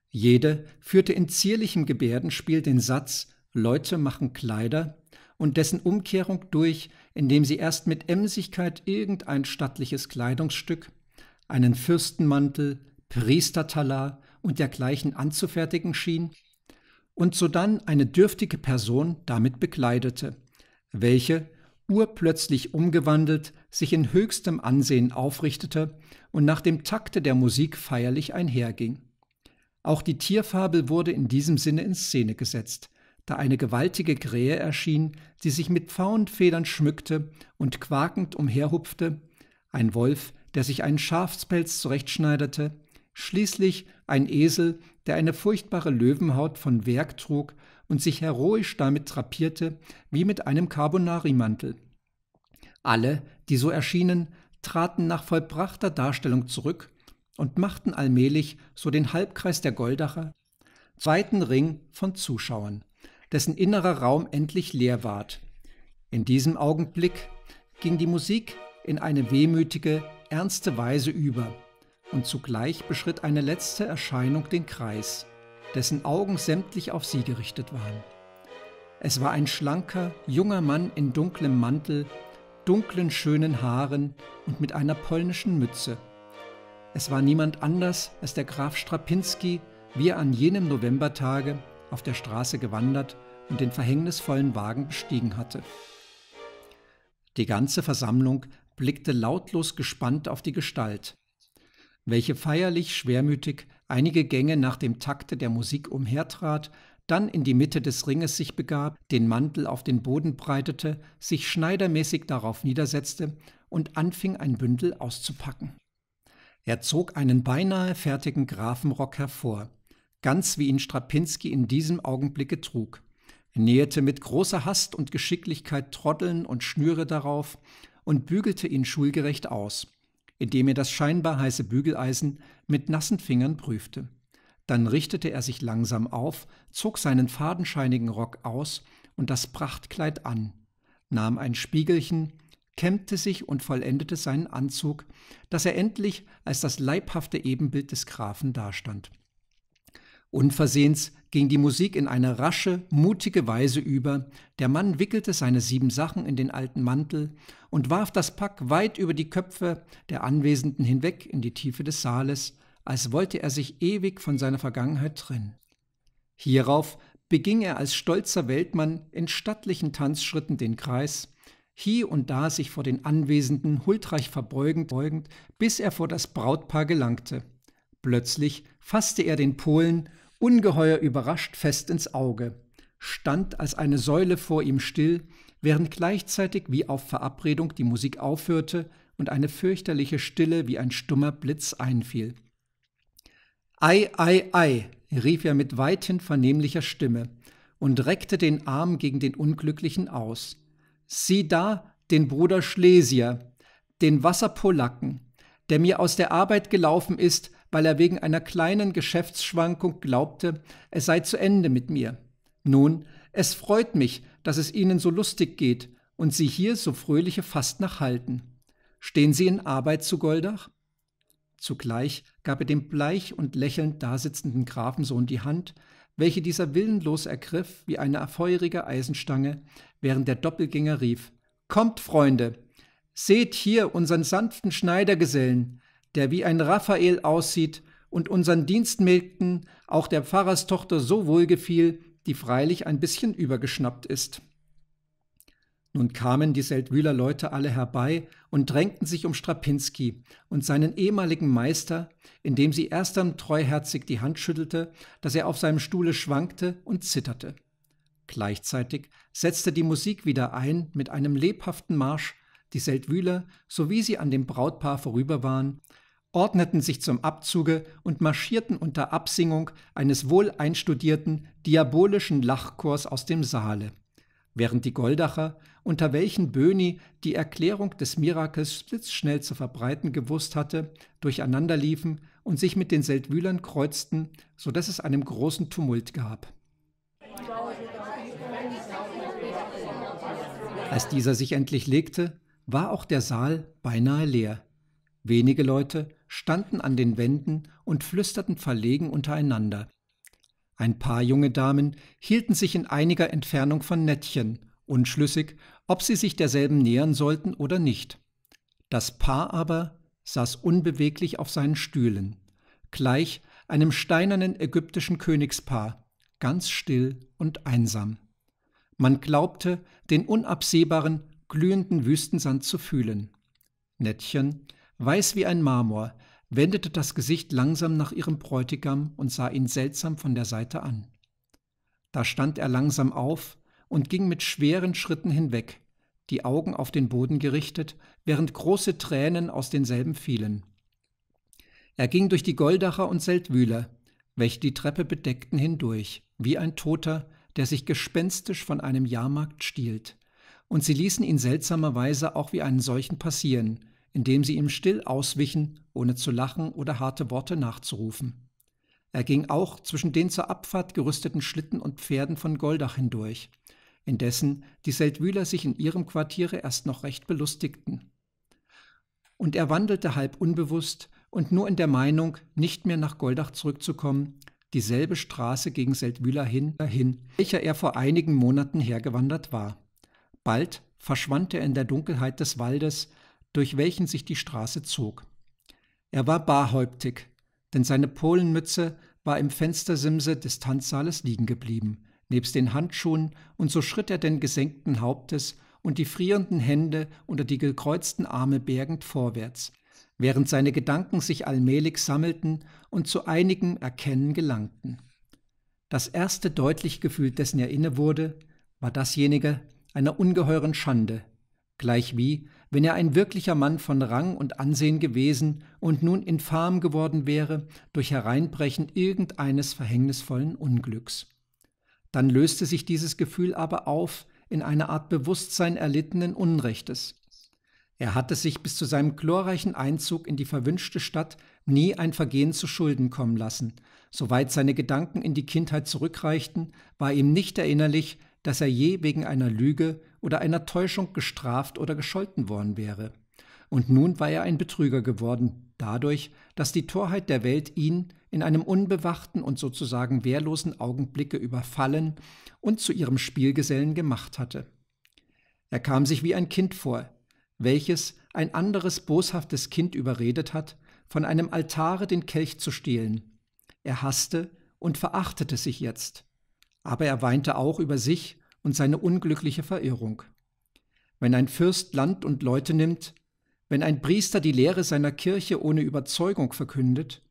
Jede führte in zierlichem Gebärdenspiel den Satz Leute machen Kleider und dessen Umkehrung durch, indem sie erst mit Emsigkeit irgendein stattliches Kleidungsstück, einen Fürstenmantel, Priestertalar und dergleichen anzufertigen schien und sodann eine dürftige Person damit bekleidete, welche, urplötzlich umgewandelt, sich in höchstem Ansehen aufrichtete und nach dem Takte der Musik feierlich einherging. Auch die Tierfabel wurde in diesem Sinne in Szene gesetzt, da eine gewaltige Krähe erschien, die sich mit Pfauenfedern schmückte und quakend umherhupfte, ein Wolf, der sich einen Schafspelz zurechtschneiderte, schließlich ein Esel, der eine furchtbare Löwenhaut von Werk trug und sich heroisch damit drapierte, wie mit einem Carbonari-Mantel. Alle, die so erschienen, traten nach vollbrachter Darstellung zurück und machten allmählich so den Halbkreis der Goldacher zweiten Ring von Zuschauern, dessen innerer Raum endlich leer ward. In diesem Augenblick ging die Musik in eine wehmütige, ernste Weise über, und zugleich beschritt eine letzte Erscheinung den Kreis, dessen Augen sämtlich auf sie gerichtet waren. Es war ein schlanker, junger Mann in dunklem Mantel dunklen, schönen Haaren und mit einer polnischen Mütze. Es war niemand anders als der Graf Strapinski, wie er an jenem Novembertage auf der Straße gewandert und den verhängnisvollen Wagen bestiegen hatte. Die ganze Versammlung blickte lautlos gespannt auf die Gestalt, welche feierlich schwermütig einige Gänge nach dem Takte der Musik umhertrat dann in die Mitte des Ringes sich begab, den Mantel auf den Boden breitete, sich schneidermäßig darauf niedersetzte und anfing ein Bündel auszupacken. Er zog einen beinahe fertigen Grafenrock hervor, ganz wie ihn Strapinski in diesem Augenblicke trug, näherte mit großer Hast und Geschicklichkeit Trotteln und Schnüre darauf und bügelte ihn schulgerecht aus, indem er das scheinbar heiße Bügeleisen mit nassen Fingern prüfte. Dann richtete er sich langsam auf, zog seinen fadenscheinigen Rock aus und das Prachtkleid an, nahm ein Spiegelchen, kämmte sich und vollendete seinen Anzug, dass er endlich als das leibhafte Ebenbild des Grafen dastand. Unversehens ging die Musik in eine rasche, mutige Weise über, der Mann wickelte seine sieben Sachen in den alten Mantel und warf das Pack weit über die Köpfe der Anwesenden hinweg in die Tiefe des Saales, als wollte er sich ewig von seiner Vergangenheit trennen. Hierauf beging er als stolzer Weltmann in stattlichen Tanzschritten den Kreis, hie und da sich vor den Anwesenden huldreich verbeugend, bis er vor das Brautpaar gelangte. Plötzlich fasste er den Polen, ungeheuer überrascht, fest ins Auge, stand als eine Säule vor ihm still, während gleichzeitig wie auf Verabredung die Musik aufhörte und eine fürchterliche Stille wie ein stummer Blitz einfiel. Ei, ei, ei, rief er mit weithin vernehmlicher Stimme und reckte den Arm gegen den Unglücklichen aus. Sieh da, den Bruder Schlesier, den Wasserpolacken, der mir aus der Arbeit gelaufen ist, weil er wegen einer kleinen Geschäftsschwankung glaubte, es sei zu Ende mit mir. Nun, es freut mich, dass es Ihnen so lustig geht und Sie hier so fröhliche Fastnacht halten. Stehen Sie in Arbeit zu Goldach? Zugleich gab er dem bleich und lächelnd dasitzenden Grafensohn die Hand, welche dieser willenlos ergriff wie eine feurige Eisenstange, während der Doppelgänger rief Kommt, Freunde, seht hier unseren sanften Schneidergesellen, der wie ein Raphael aussieht und unseren Dienstmägden, auch der Pfarrerstochter so wohlgefiel, die freilich ein bisschen übergeschnappt ist. Nun kamen die Seldwyler Leute alle herbei und drängten sich um Strapinski und seinen ehemaligen Meister, indem sie ersterm treuherzig die Hand schüttelte, dass er auf seinem Stuhle schwankte und zitterte. Gleichzeitig setzte die Musik wieder ein mit einem lebhaften Marsch, die Seldwyler, sowie sie an dem Brautpaar vorüber waren, ordneten sich zum Abzuge und marschierten unter Absingung eines wohl einstudierten, diabolischen Lachchors aus dem Saale während die Goldacher, unter welchen Böhni die Erklärung des Mirakels blitzschnell zu verbreiten gewusst hatte, durcheinanderliefen und sich mit den Seldwylern kreuzten, so dass es einen großen Tumult gab. Als dieser sich endlich legte, war auch der Saal beinahe leer. Wenige Leute standen an den Wänden und flüsterten verlegen untereinander, ein paar junge Damen hielten sich in einiger Entfernung von Nettchen, unschlüssig, ob sie sich derselben nähern sollten oder nicht. Das Paar aber saß unbeweglich auf seinen Stühlen, gleich einem steinernen ägyptischen Königspaar, ganz still und einsam. Man glaubte, den unabsehbaren, glühenden Wüstensand zu fühlen. Nettchen, weiß wie ein Marmor, wendete das Gesicht langsam nach ihrem Bräutigam und sah ihn seltsam von der Seite an. Da stand er langsam auf und ging mit schweren Schritten hinweg, die Augen auf den Boden gerichtet, während große Tränen aus denselben fielen. Er ging durch die Goldacher und Seldwyler, welche die Treppe bedeckten, hindurch, wie ein Toter, der sich gespenstisch von einem Jahrmarkt stiehlt. Und sie ließen ihn seltsamerweise auch wie einen solchen passieren, indem sie ihm still auswichen, ohne zu lachen oder harte Worte nachzurufen. Er ging auch zwischen den zur Abfahrt gerüsteten Schlitten und Pferden von Goldach hindurch, indessen die Seldwyler sich in ihrem Quartiere erst noch recht belustigten. Und er wandelte halb unbewusst und nur in der Meinung, nicht mehr nach Goldach zurückzukommen, dieselbe Straße gegen Seldwyler hin, hin, welcher er vor einigen Monaten hergewandert war. Bald verschwand er in der Dunkelheit des Waldes, durch welchen sich die Straße zog. Er war barhäuptig, denn seine Polenmütze war im Fenstersimse des Tanzsaales liegen geblieben, nebst den Handschuhen, und so schritt er denn gesenkten Hauptes und die frierenden Hände unter die gekreuzten Arme bergend vorwärts, während seine Gedanken sich allmählich sammelten und zu einigem Erkennen gelangten. Das erste deutlich Gefühl, dessen er inne wurde, war dasjenige einer ungeheuren Schande, gleichwie, wenn er ein wirklicher Mann von Rang und Ansehen gewesen und nun infam geworden wäre durch Hereinbrechen irgendeines verhängnisvollen Unglücks. Dann löste sich dieses Gefühl aber auf in einer Art Bewusstsein erlittenen Unrechtes. Er hatte sich bis zu seinem glorreichen Einzug in die verwünschte Stadt nie ein Vergehen zu Schulden kommen lassen. Soweit seine Gedanken in die Kindheit zurückreichten, war ihm nicht erinnerlich, dass er je wegen einer Lüge oder einer Täuschung gestraft oder gescholten worden wäre. Und nun war er ein Betrüger geworden, dadurch, dass die Torheit der Welt ihn in einem unbewachten und sozusagen wehrlosen Augenblicke überfallen und zu ihrem Spielgesellen gemacht hatte. Er kam sich wie ein Kind vor, welches ein anderes boshaftes Kind überredet hat, von einem Altare den Kelch zu stehlen. Er hasste und verachtete sich jetzt. Aber er weinte auch über sich und seine unglückliche Verirrung. Wenn ein Fürst Land und Leute nimmt, wenn ein Priester die Lehre seiner Kirche ohne Überzeugung verkündet,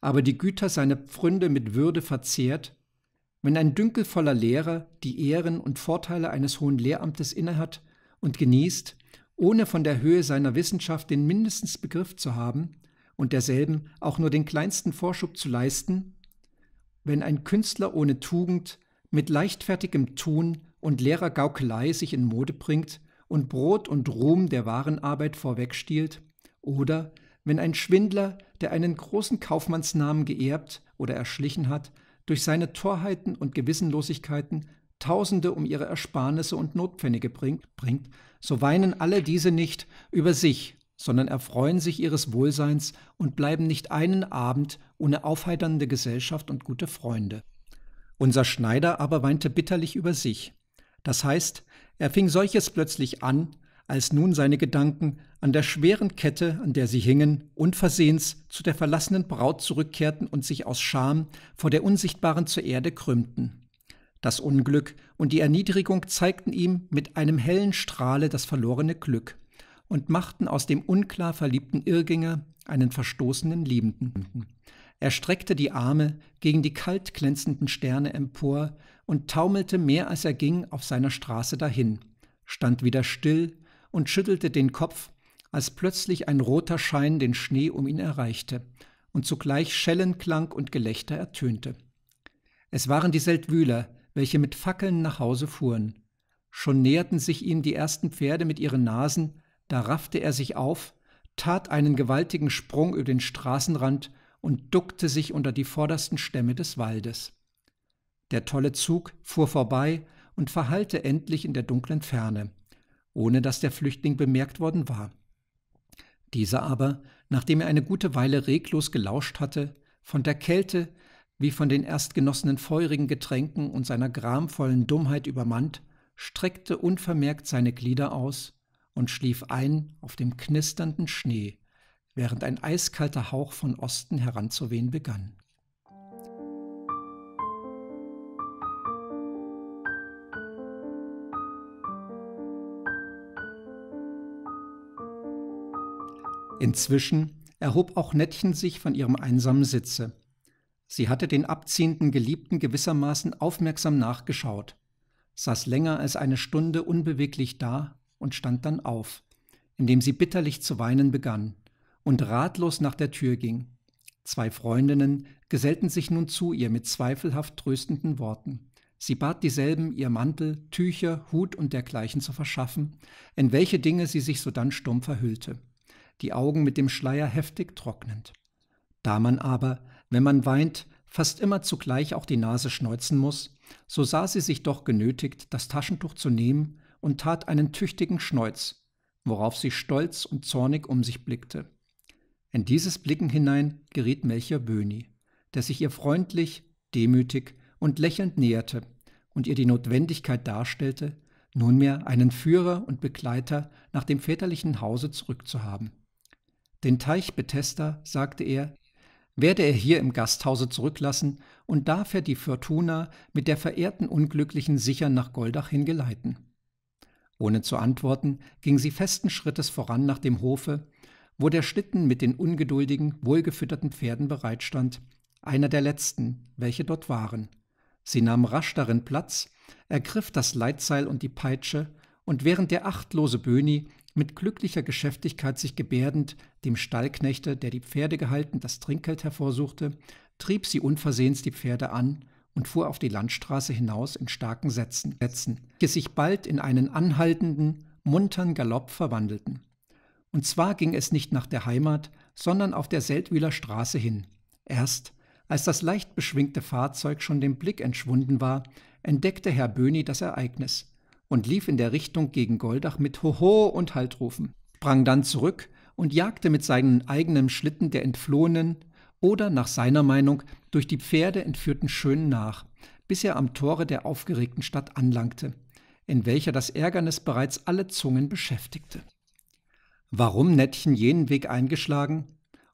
aber die Güter seiner Pfründe mit Würde verzehrt, wenn ein dünkelvoller Lehrer die Ehren und Vorteile eines hohen Lehramtes innehat und genießt, ohne von der Höhe seiner Wissenschaft den mindestens Begriff zu haben und derselben auch nur den kleinsten Vorschub zu leisten, wenn ein Künstler ohne Tugend mit leichtfertigem Tun und leerer Gaukelei sich in Mode bringt und Brot und Ruhm der Warenarbeit vorwegstiehlt, oder wenn ein Schwindler, der einen großen Kaufmannsnamen geerbt oder erschlichen hat, durch seine Torheiten und Gewissenlosigkeiten Tausende um ihre Ersparnisse und Notpfennige bringt, bringt, so weinen alle diese nicht über sich, sondern erfreuen sich ihres Wohlseins und bleiben nicht einen Abend ohne aufheiternde Gesellschaft und gute Freunde. Unser Schneider aber weinte bitterlich über sich, das heißt, er fing solches plötzlich an, als nun seine Gedanken an der schweren Kette, an der sie hingen, unversehens zu der verlassenen Braut zurückkehrten und sich aus Scham vor der Unsichtbaren zur Erde krümmten. Das Unglück und die Erniedrigung zeigten ihm mit einem hellen Strahle das verlorene Glück und machten aus dem unklar verliebten Irrgänger einen verstoßenen Liebenden. Er streckte die Arme gegen die kalt glänzenden Sterne empor und taumelte mehr als er ging auf seiner Straße dahin, stand wieder still und schüttelte den Kopf, als plötzlich ein roter Schein den Schnee um ihn erreichte und zugleich Schellenklang und Gelächter ertönte. Es waren die Seldwyler, welche mit Fackeln nach Hause fuhren. Schon näherten sich ihm die ersten Pferde mit ihren Nasen, da raffte er sich auf, tat einen gewaltigen Sprung über den Straßenrand und duckte sich unter die vordersten Stämme des Waldes. Der tolle Zug fuhr vorbei und verhallte endlich in der dunklen Ferne, ohne dass der Flüchtling bemerkt worden war. Dieser aber, nachdem er eine gute Weile reglos gelauscht hatte, von der Kälte wie von den erstgenossenen feurigen Getränken und seiner gramvollen Dummheit übermannt, streckte unvermerkt seine Glieder aus und schlief ein auf dem knisternden Schnee, während ein eiskalter Hauch von Osten heranzuwehen begann. Inzwischen erhob auch Nettchen sich von ihrem einsamen Sitze. Sie hatte den abziehenden Geliebten gewissermaßen aufmerksam nachgeschaut, saß länger als eine Stunde unbeweglich da und stand dann auf, indem sie bitterlich zu weinen begann und ratlos nach der Tür ging. Zwei Freundinnen gesellten sich nun zu ihr mit zweifelhaft tröstenden Worten. Sie bat dieselben, ihr Mantel, Tücher, Hut und dergleichen zu verschaffen, in welche Dinge sie sich sodann stumm verhüllte, die Augen mit dem Schleier heftig trocknend. Da man aber, wenn man weint, fast immer zugleich auch die Nase schneuzen muss, so sah sie sich doch genötigt, das Taschentuch zu nehmen und tat einen tüchtigen Schneuz, worauf sie stolz und zornig um sich blickte. In dieses Blicken hinein geriet Melchior Böhni, der sich ihr freundlich, demütig und lächelnd näherte und ihr die Notwendigkeit darstellte, nunmehr einen Führer und Begleiter nach dem väterlichen Hause zurückzuhaben. Den Teich Bethesda, sagte er, werde er hier im Gasthause zurücklassen und darf er die Fortuna mit der verehrten Unglücklichen sicher nach Goldach hingeleiten. Ohne zu antworten, ging sie festen Schrittes voran nach dem Hofe, wo der Schlitten mit den ungeduldigen, wohlgefütterten Pferden bereitstand, einer der letzten, welche dort waren. Sie nahm rasch darin Platz, ergriff das Leitseil und die Peitsche, und während der achtlose Böni mit glücklicher Geschäftigkeit sich gebärdend, dem Stallknechte, der die Pferde gehalten, das Trinkgeld hervorsuchte, trieb sie unversehens die Pferde an und fuhr auf die Landstraße hinaus in starken Sätzen, Sätzen die sich bald in einen anhaltenden, muntern Galopp verwandelten. Und zwar ging es nicht nach der Heimat, sondern auf der Seldwyler Straße hin. Erst als das leicht beschwingte Fahrzeug schon dem Blick entschwunden war, entdeckte Herr Böhni das Ereignis und lief in der Richtung gegen Goldach mit Hoho und Haltrufen, sprang dann zurück und jagte mit seinem eigenen Schlitten der entflohenen oder nach seiner Meinung durch die Pferde entführten Schönen nach, bis er am Tore der aufgeregten Stadt anlangte, in welcher das Ärgernis bereits alle Zungen beschäftigte. Warum Nettchen jenen Weg eingeschlagen?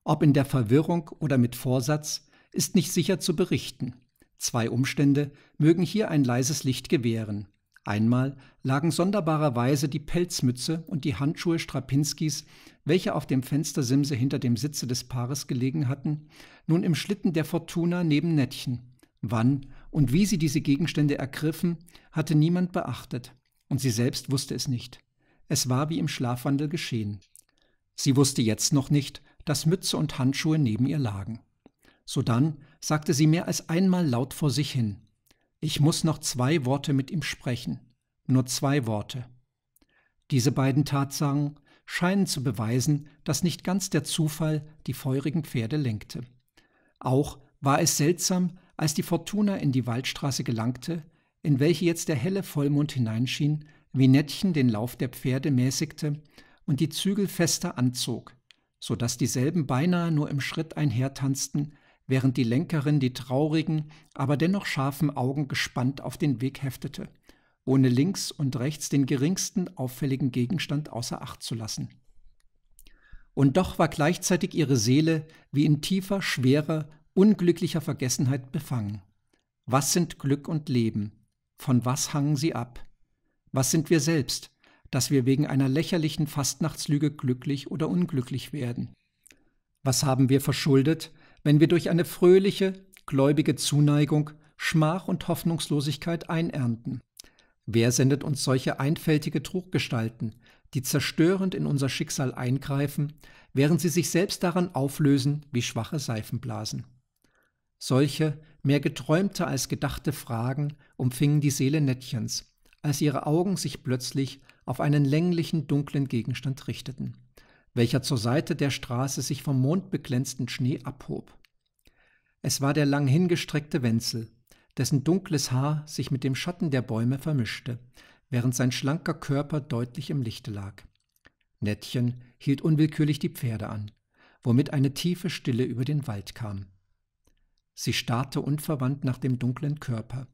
Ob in der Verwirrung oder mit Vorsatz, ist nicht sicher zu berichten. Zwei Umstände mögen hier ein leises Licht gewähren. Einmal lagen sonderbarerweise die Pelzmütze und die Handschuhe Strapinskis, welche auf dem Fenstersimse hinter dem Sitze des Paares gelegen hatten, nun im Schlitten der Fortuna neben Nettchen. Wann und wie sie diese Gegenstände ergriffen, hatte niemand beachtet, und sie selbst wusste es nicht. Es war wie im Schlafwandel geschehen. Sie wusste jetzt noch nicht, dass Mütze und Handschuhe neben ihr lagen. Sodann sagte sie mehr als einmal laut vor sich hin. Ich muss noch zwei Worte mit ihm sprechen. Nur zwei Worte. Diese beiden Tatsachen scheinen zu beweisen, dass nicht ganz der Zufall die feurigen Pferde lenkte. Auch war es seltsam, als die Fortuna in die Waldstraße gelangte, in welche jetzt der helle Vollmond hineinschien, wie Nettchen den Lauf der Pferde mäßigte und die Zügel fester anzog, so dass dieselben beinahe nur im Schritt einhertanzten, während die Lenkerin die traurigen, aber dennoch scharfen Augen gespannt auf den Weg heftete, ohne links und rechts den geringsten auffälligen Gegenstand außer Acht zu lassen. Und doch war gleichzeitig ihre Seele wie in tiefer, schwerer, unglücklicher Vergessenheit befangen. Was sind Glück und Leben? Von was hangen sie ab? Was sind wir selbst, dass wir wegen einer lächerlichen Fastnachtslüge glücklich oder unglücklich werden? Was haben wir verschuldet, wenn wir durch eine fröhliche, gläubige Zuneigung Schmach und Hoffnungslosigkeit einernten? Wer sendet uns solche einfältige Truggestalten, die zerstörend in unser Schicksal eingreifen, während sie sich selbst daran auflösen wie schwache Seifenblasen? Solche, mehr geträumte als gedachte Fragen umfingen die Seele Nettchens, als ihre Augen sich plötzlich auf einen länglichen dunklen Gegenstand richteten, welcher zur Seite der Straße sich vom mondbeglänzten Schnee abhob. Es war der lang hingestreckte Wenzel, dessen dunkles Haar sich mit dem Schatten der Bäume vermischte, während sein schlanker Körper deutlich im Lichte lag. Nettchen hielt unwillkürlich die Pferde an, womit eine tiefe Stille über den Wald kam. Sie starrte unverwandt nach dem dunklen Körper,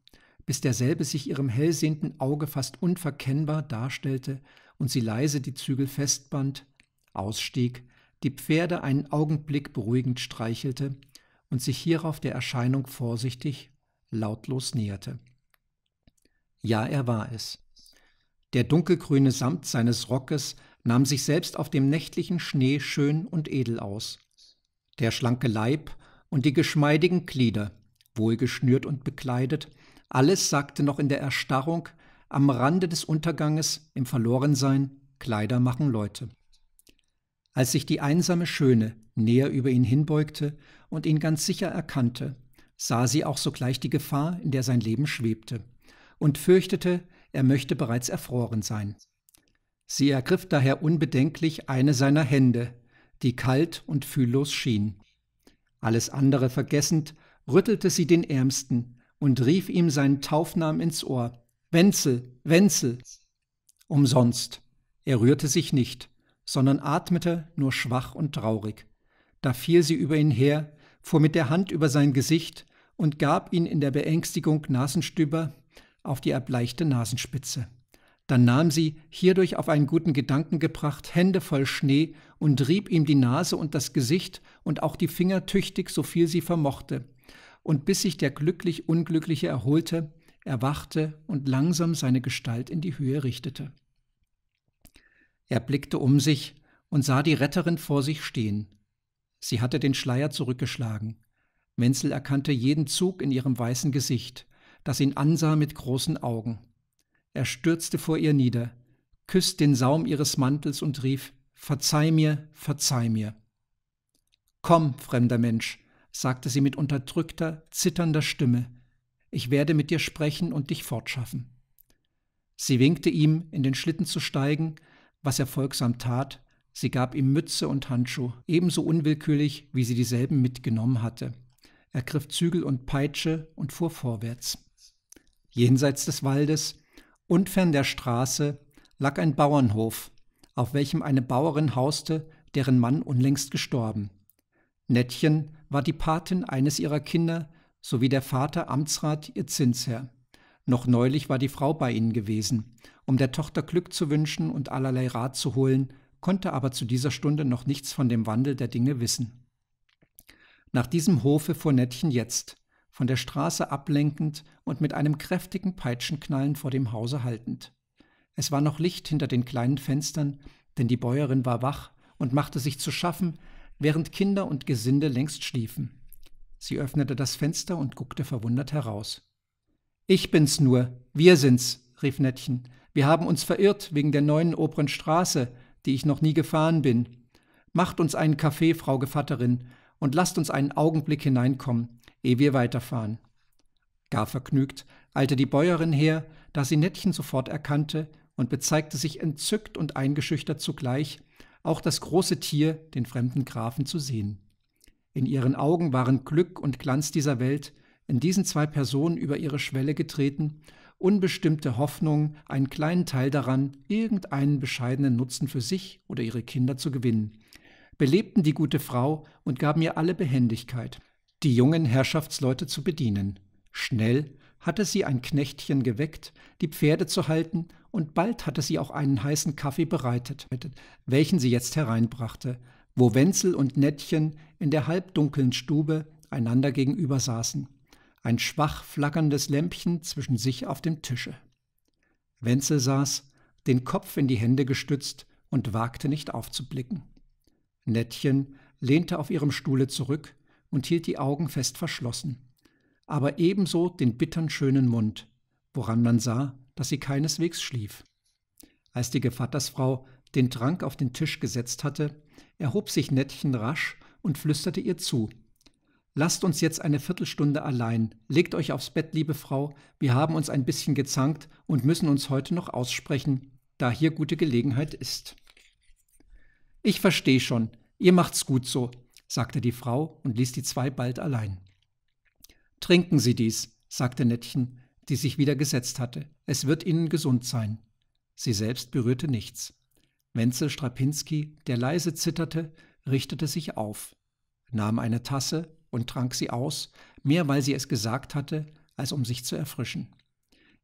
bis derselbe sich ihrem hellsehenden Auge fast unverkennbar darstellte und sie leise die Zügel festband, ausstieg, die Pferde einen Augenblick beruhigend streichelte und sich hierauf der Erscheinung vorsichtig, lautlos näherte. Ja, er war es. Der dunkelgrüne Samt seines Rockes nahm sich selbst auf dem nächtlichen Schnee schön und edel aus. Der schlanke Leib und die geschmeidigen Glieder, wohlgeschnürt und bekleidet, alles sagte noch in der Erstarrung, am Rande des Unterganges, im Verlorensein, Kleider machen Leute. Als sich die einsame Schöne näher über ihn hinbeugte und ihn ganz sicher erkannte, sah sie auch sogleich die Gefahr, in der sein Leben schwebte, und fürchtete, er möchte bereits erfroren sein. Sie ergriff daher unbedenklich eine seiner Hände, die kalt und fühllos schien. Alles andere vergessend, rüttelte sie den Ärmsten, und rief ihm seinen Taufnamen ins Ohr. Wenzel, Wenzel. Umsonst. Er rührte sich nicht, sondern atmete nur schwach und traurig. Da fiel sie über ihn her, fuhr mit der Hand über sein Gesicht und gab ihn in der Beängstigung Nasenstüber auf die erbleichte Nasenspitze. Dann nahm sie, hierdurch auf einen guten Gedanken gebracht, Hände voll Schnee und rieb ihm die Nase und das Gesicht und auch die Finger tüchtig, so viel sie vermochte, und bis sich der glücklich Unglückliche erholte, erwachte und langsam seine Gestalt in die Höhe richtete. Er blickte um sich und sah die Retterin vor sich stehen. Sie hatte den Schleier zurückgeschlagen. Wenzel erkannte jeden Zug in ihrem weißen Gesicht, das ihn ansah mit großen Augen. Er stürzte vor ihr nieder, küsste den Saum ihres Mantels und rief Verzeih mir, verzeih mir. Komm, fremder Mensch, sagte sie mit unterdrückter, zitternder Stimme, ich werde mit dir sprechen und dich fortschaffen. Sie winkte ihm, in den Schlitten zu steigen, was er folgsam tat, sie gab ihm Mütze und Handschuh, ebenso unwillkürlich, wie sie dieselben mitgenommen hatte. Er griff Zügel und Peitsche und fuhr vorwärts. Jenseits des Waldes, unfern der Straße, lag ein Bauernhof, auf welchem eine Bauerin hauste, deren Mann unlängst gestorben. Nettchen war die Patin eines ihrer Kinder, sowie der Vater Amtsrat ihr Zinsherr. Noch neulich war die Frau bei ihnen gewesen, um der Tochter Glück zu wünschen und allerlei Rat zu holen, konnte aber zu dieser Stunde noch nichts von dem Wandel der Dinge wissen. Nach diesem Hofe fuhr Nettchen jetzt, von der Straße ablenkend und mit einem kräftigen Peitschenknallen vor dem Hause haltend. Es war noch Licht hinter den kleinen Fenstern, denn die Bäuerin war wach und machte sich zu schaffen, während Kinder und Gesinde längst schliefen. Sie öffnete das Fenster und guckte verwundert heraus. Ich bin's nur, wir sind's, rief Nettchen. Wir haben uns verirrt wegen der neuen oberen Straße, die ich noch nie gefahren bin. Macht uns einen Kaffee, Frau Gevatterin, und lasst uns einen Augenblick hineinkommen, ehe wir weiterfahren. Gar vergnügt eilte die Bäuerin her, da sie Nettchen sofort erkannte und bezeigte sich entzückt und eingeschüchtert zugleich, auch das große Tier, den fremden Grafen, zu sehen. In ihren Augen waren Glück und Glanz dieser Welt in diesen zwei Personen über ihre Schwelle getreten, unbestimmte Hoffnung, einen kleinen Teil daran, irgendeinen bescheidenen Nutzen für sich oder ihre Kinder zu gewinnen, belebten die gute Frau und gaben ihr alle Behendigkeit, die jungen Herrschaftsleute zu bedienen. Schnell hatte sie ein Knechtchen geweckt, die Pferde zu halten und bald hatte sie auch einen heißen Kaffee bereitet, welchen sie jetzt hereinbrachte, wo Wenzel und Nettchen in der halbdunkeln Stube einander gegenüber saßen, ein schwach flackerndes Lämpchen zwischen sich auf dem Tische. Wenzel saß, den Kopf in die Hände gestützt und wagte nicht aufzublicken. Nettchen lehnte auf ihrem Stuhle zurück und hielt die Augen fest verschlossen, aber ebenso den bittern schönen Mund, woran man sah, dass sie keineswegs schlief. Als die Gevattersfrau den Trank auf den Tisch gesetzt hatte, erhob sich Nettchen rasch und flüsterte ihr zu. Lasst uns jetzt eine Viertelstunde allein. Legt euch aufs Bett, liebe Frau. Wir haben uns ein bisschen gezankt und müssen uns heute noch aussprechen, da hier gute Gelegenheit ist. Ich verstehe schon. Ihr macht's gut so, sagte die Frau und ließ die zwei bald allein. Trinken Sie dies, sagte Nettchen die sich wieder gesetzt hatte. Es wird Ihnen gesund sein. Sie selbst berührte nichts. Wenzel Strapinski, der leise zitterte, richtete sich auf, nahm eine Tasse und trank sie aus, mehr weil sie es gesagt hatte, als um sich zu erfrischen.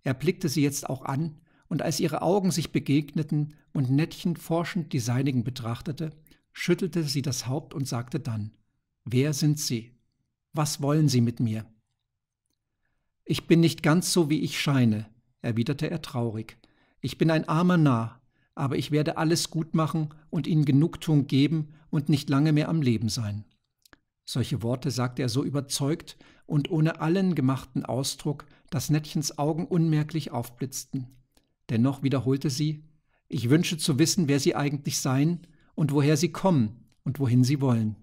Er blickte sie jetzt auch an, und als ihre Augen sich begegneten und Nettchen forschend die seinigen betrachtete, schüttelte sie das Haupt und sagte dann Wer sind Sie? Was wollen Sie mit mir? Ich bin nicht ganz so, wie ich scheine, erwiderte er traurig. Ich bin ein armer Narr, aber ich werde alles gut machen und ihnen Genugtuung geben und nicht lange mehr am Leben sein. Solche Worte sagte er so überzeugt und ohne allen gemachten Ausdruck, dass Nettchens Augen unmerklich aufblitzten. Dennoch wiederholte sie Ich wünsche zu wissen, wer Sie eigentlich seien und woher Sie kommen und wohin Sie wollen.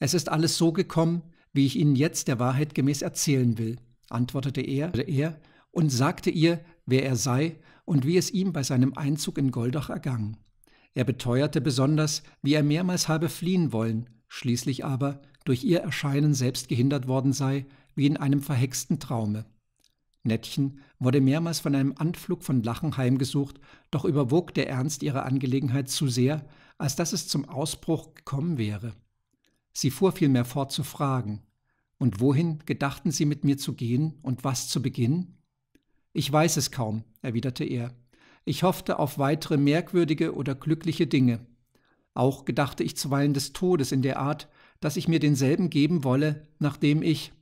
Es ist alles so gekommen, wie ich Ihnen jetzt der Wahrheit gemäß erzählen will, antwortete er, er und sagte ihr, wer er sei und wie es ihm bei seinem Einzug in Goldach ergangen. Er beteuerte besonders, wie er mehrmals habe fliehen wollen, schließlich aber durch ihr Erscheinen selbst gehindert worden sei, wie in einem verhexten Traume. Nettchen wurde mehrmals von einem Anflug von Lachen heimgesucht, doch überwog der Ernst ihrer Angelegenheit zu sehr, als dass es zum Ausbruch gekommen wäre. Sie fuhr vielmehr fort zu fragen. Und wohin gedachten Sie mit mir zu gehen und was zu beginnen? Ich weiß es kaum, erwiderte er. Ich hoffte auf weitere merkwürdige oder glückliche Dinge. Auch gedachte ich zuweilen des Todes in der Art, dass ich mir denselben geben wolle, nachdem ich.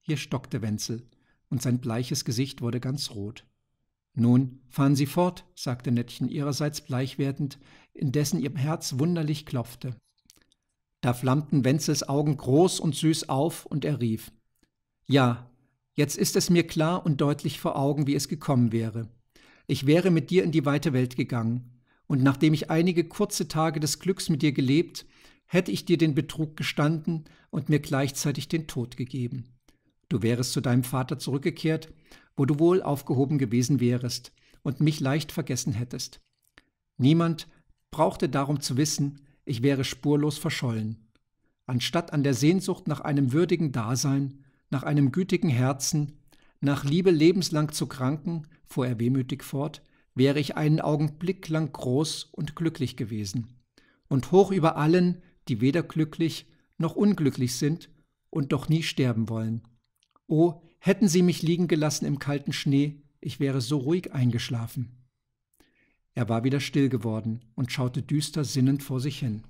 Hier stockte Wenzel, und sein bleiches Gesicht wurde ganz rot. Nun, fahren Sie fort, sagte Nettchen ihrerseits bleich werdend, indessen ihr Herz wunderlich klopfte. Da flammten Wenzels Augen groß und süß auf und er rief: Ja, jetzt ist es mir klar und deutlich vor Augen, wie es gekommen wäre. Ich wäre mit dir in die weite Welt gegangen. Und nachdem ich einige kurze Tage des Glücks mit dir gelebt, hätte ich dir den Betrug gestanden und mir gleichzeitig den Tod gegeben. Du wärest zu deinem Vater zurückgekehrt, wo du wohl aufgehoben gewesen wärest und mich leicht vergessen hättest. Niemand brauchte darum zu wissen, ich wäre spurlos verschollen. Anstatt an der Sehnsucht nach einem würdigen Dasein, nach einem gütigen Herzen, nach Liebe lebenslang zu kranken, fuhr er wehmütig fort, wäre ich einen Augenblick lang groß und glücklich gewesen. Und hoch über allen, die weder glücklich noch unglücklich sind und doch nie sterben wollen. O, oh, hätten sie mich liegen gelassen im kalten Schnee, ich wäre so ruhig eingeschlafen. Er war wieder still geworden und schaute düster sinnend vor sich hin.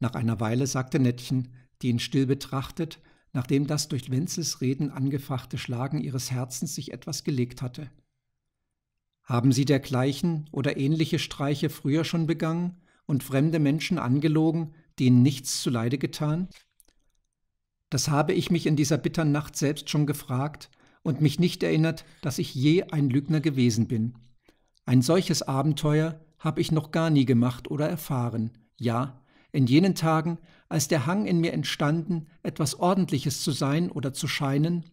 Nach einer Weile sagte Nettchen, die ihn still betrachtet, nachdem das durch Wenzels Reden angefachte Schlagen ihres Herzens sich etwas gelegt hatte. Haben Sie dergleichen oder ähnliche Streiche früher schon begangen und fremde Menschen angelogen, denen nichts zuleide getan? Das habe ich mich in dieser bittern Nacht selbst schon gefragt und mich nicht erinnert, dass ich je ein Lügner gewesen bin, ein solches Abenteuer habe ich noch gar nie gemacht oder erfahren. Ja, in jenen Tagen, als der Hang in mir entstanden, etwas Ordentliches zu sein oder zu scheinen,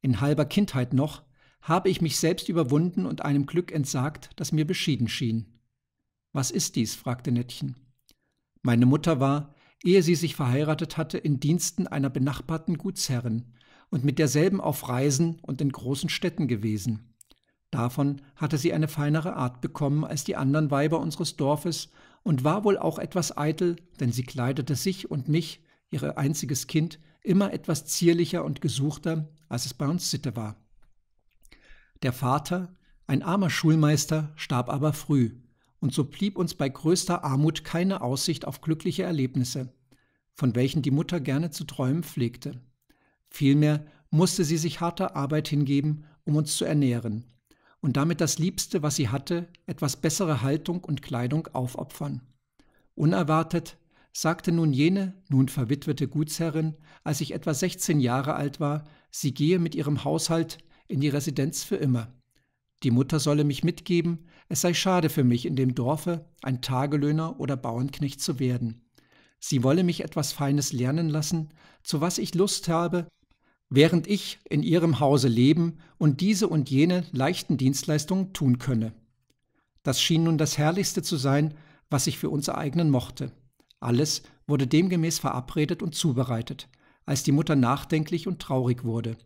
in halber Kindheit noch, habe ich mich selbst überwunden und einem Glück entsagt, das mir beschieden schien. Was ist dies? fragte Nettchen. Meine Mutter war, ehe sie sich verheiratet hatte, in Diensten einer benachbarten Gutsherrin und mit derselben auf Reisen und in großen Städten gewesen. Davon hatte sie eine feinere Art bekommen als die anderen Weiber unseres Dorfes und war wohl auch etwas eitel, denn sie kleidete sich und mich, ihr einziges Kind, immer etwas zierlicher und gesuchter, als es bei uns Sitte war. Der Vater, ein armer Schulmeister, starb aber früh, und so blieb uns bei größter Armut keine Aussicht auf glückliche Erlebnisse, von welchen die Mutter gerne zu träumen pflegte. Vielmehr musste sie sich harter Arbeit hingeben, um uns zu ernähren, und damit das Liebste, was sie hatte, etwas bessere Haltung und Kleidung aufopfern. Unerwartet sagte nun jene, nun verwitwete Gutsherrin, als ich etwa 16 Jahre alt war, sie gehe mit ihrem Haushalt in die Residenz für immer. Die Mutter solle mich mitgeben, es sei schade für mich, in dem Dorfe ein Tagelöhner oder Bauernknecht zu werden. Sie wolle mich etwas Feines lernen lassen, zu was ich Lust habe während ich in ihrem Hause leben und diese und jene leichten Dienstleistungen tun könne. Das schien nun das Herrlichste zu sein, was ich für uns ereignen mochte. Alles wurde demgemäß verabredet und zubereitet, als die Mutter nachdenklich und traurig wurde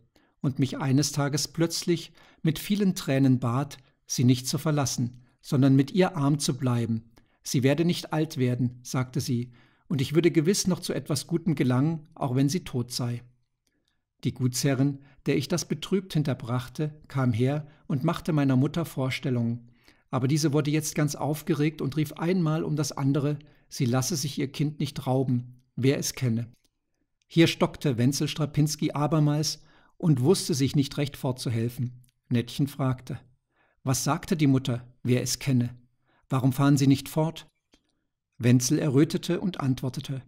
und mich eines Tages plötzlich mit vielen Tränen bat, sie nicht zu verlassen, sondern mit ihr arm zu bleiben. Sie werde nicht alt werden, sagte sie, und ich würde gewiss noch zu etwas Gutem gelangen, auch wenn sie tot sei. Die Gutsherrin, der ich das betrübt hinterbrachte, kam her und machte meiner Mutter Vorstellungen. Aber diese wurde jetzt ganz aufgeregt und rief einmal um das andere, sie lasse sich ihr Kind nicht rauben, wer es kenne. Hier stockte Wenzel Strapinski abermals und wusste sich nicht recht fortzuhelfen. Nettchen fragte. Was sagte die Mutter, wer es kenne? Warum fahren Sie nicht fort? Wenzel errötete und antwortete.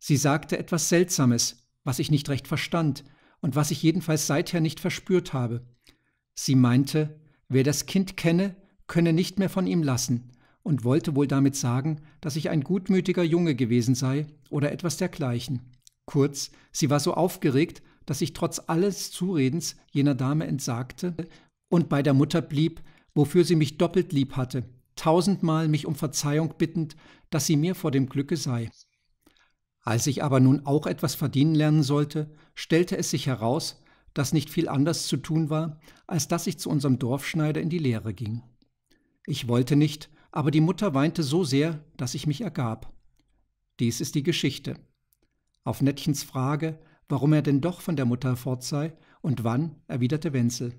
Sie sagte etwas Seltsames, was ich nicht recht verstand und was ich jedenfalls seither nicht verspürt habe. Sie meinte, wer das Kind kenne, könne nicht mehr von ihm lassen und wollte wohl damit sagen, dass ich ein gutmütiger Junge gewesen sei oder etwas dergleichen. Kurz, sie war so aufgeregt, dass ich trotz alles Zuredens jener Dame entsagte und bei der Mutter blieb, wofür sie mich doppelt lieb hatte, tausendmal mich um Verzeihung bittend, dass sie mir vor dem Glücke sei. Als ich aber nun auch etwas verdienen lernen sollte, stellte es sich heraus, dass nicht viel anders zu tun war, als dass ich zu unserem Dorfschneider in die Lehre ging. Ich wollte nicht, aber die Mutter weinte so sehr, dass ich mich ergab. Dies ist die Geschichte. Auf Nettchens Frage, warum er denn doch von der Mutter fort sei und wann, erwiderte Wenzel.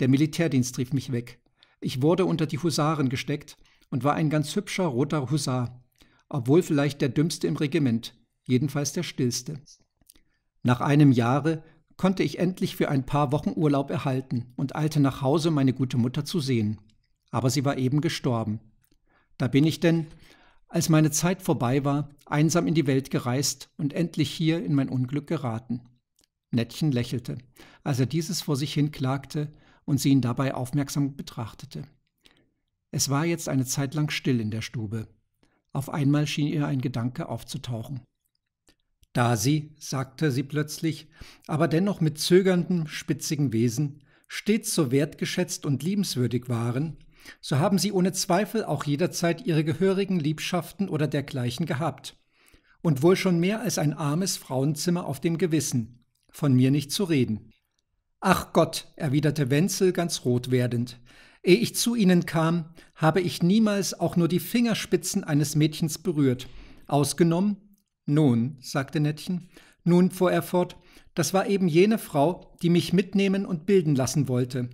Der Militärdienst rief mich weg. Ich wurde unter die Husaren gesteckt und war ein ganz hübscher roter Husar, obwohl vielleicht der dümmste im Regiment jedenfalls der stillste. Nach einem Jahre konnte ich endlich für ein paar Wochen Urlaub erhalten und eilte nach Hause, meine gute Mutter zu sehen. Aber sie war eben gestorben. Da bin ich denn, als meine Zeit vorbei war, einsam in die Welt gereist und endlich hier in mein Unglück geraten. Nettchen lächelte, als er dieses vor sich hin klagte und sie ihn dabei aufmerksam betrachtete. Es war jetzt eine Zeit lang still in der Stube. Auf einmal schien ihr ein Gedanke aufzutauchen. Da sie, sagte sie plötzlich, aber dennoch mit zögerndem, spitzigen Wesen, stets so wertgeschätzt und liebenswürdig waren, so haben sie ohne Zweifel auch jederzeit ihre gehörigen Liebschaften oder dergleichen gehabt. Und wohl schon mehr als ein armes Frauenzimmer auf dem Gewissen, von mir nicht zu reden. Ach Gott, erwiderte Wenzel ganz rot werdend, ehe ich zu Ihnen kam, habe ich niemals auch nur die Fingerspitzen eines Mädchens berührt, ausgenommen, nun, sagte Nettchen, nun, fuhr er fort, das war eben jene Frau, die mich mitnehmen und bilden lassen wollte.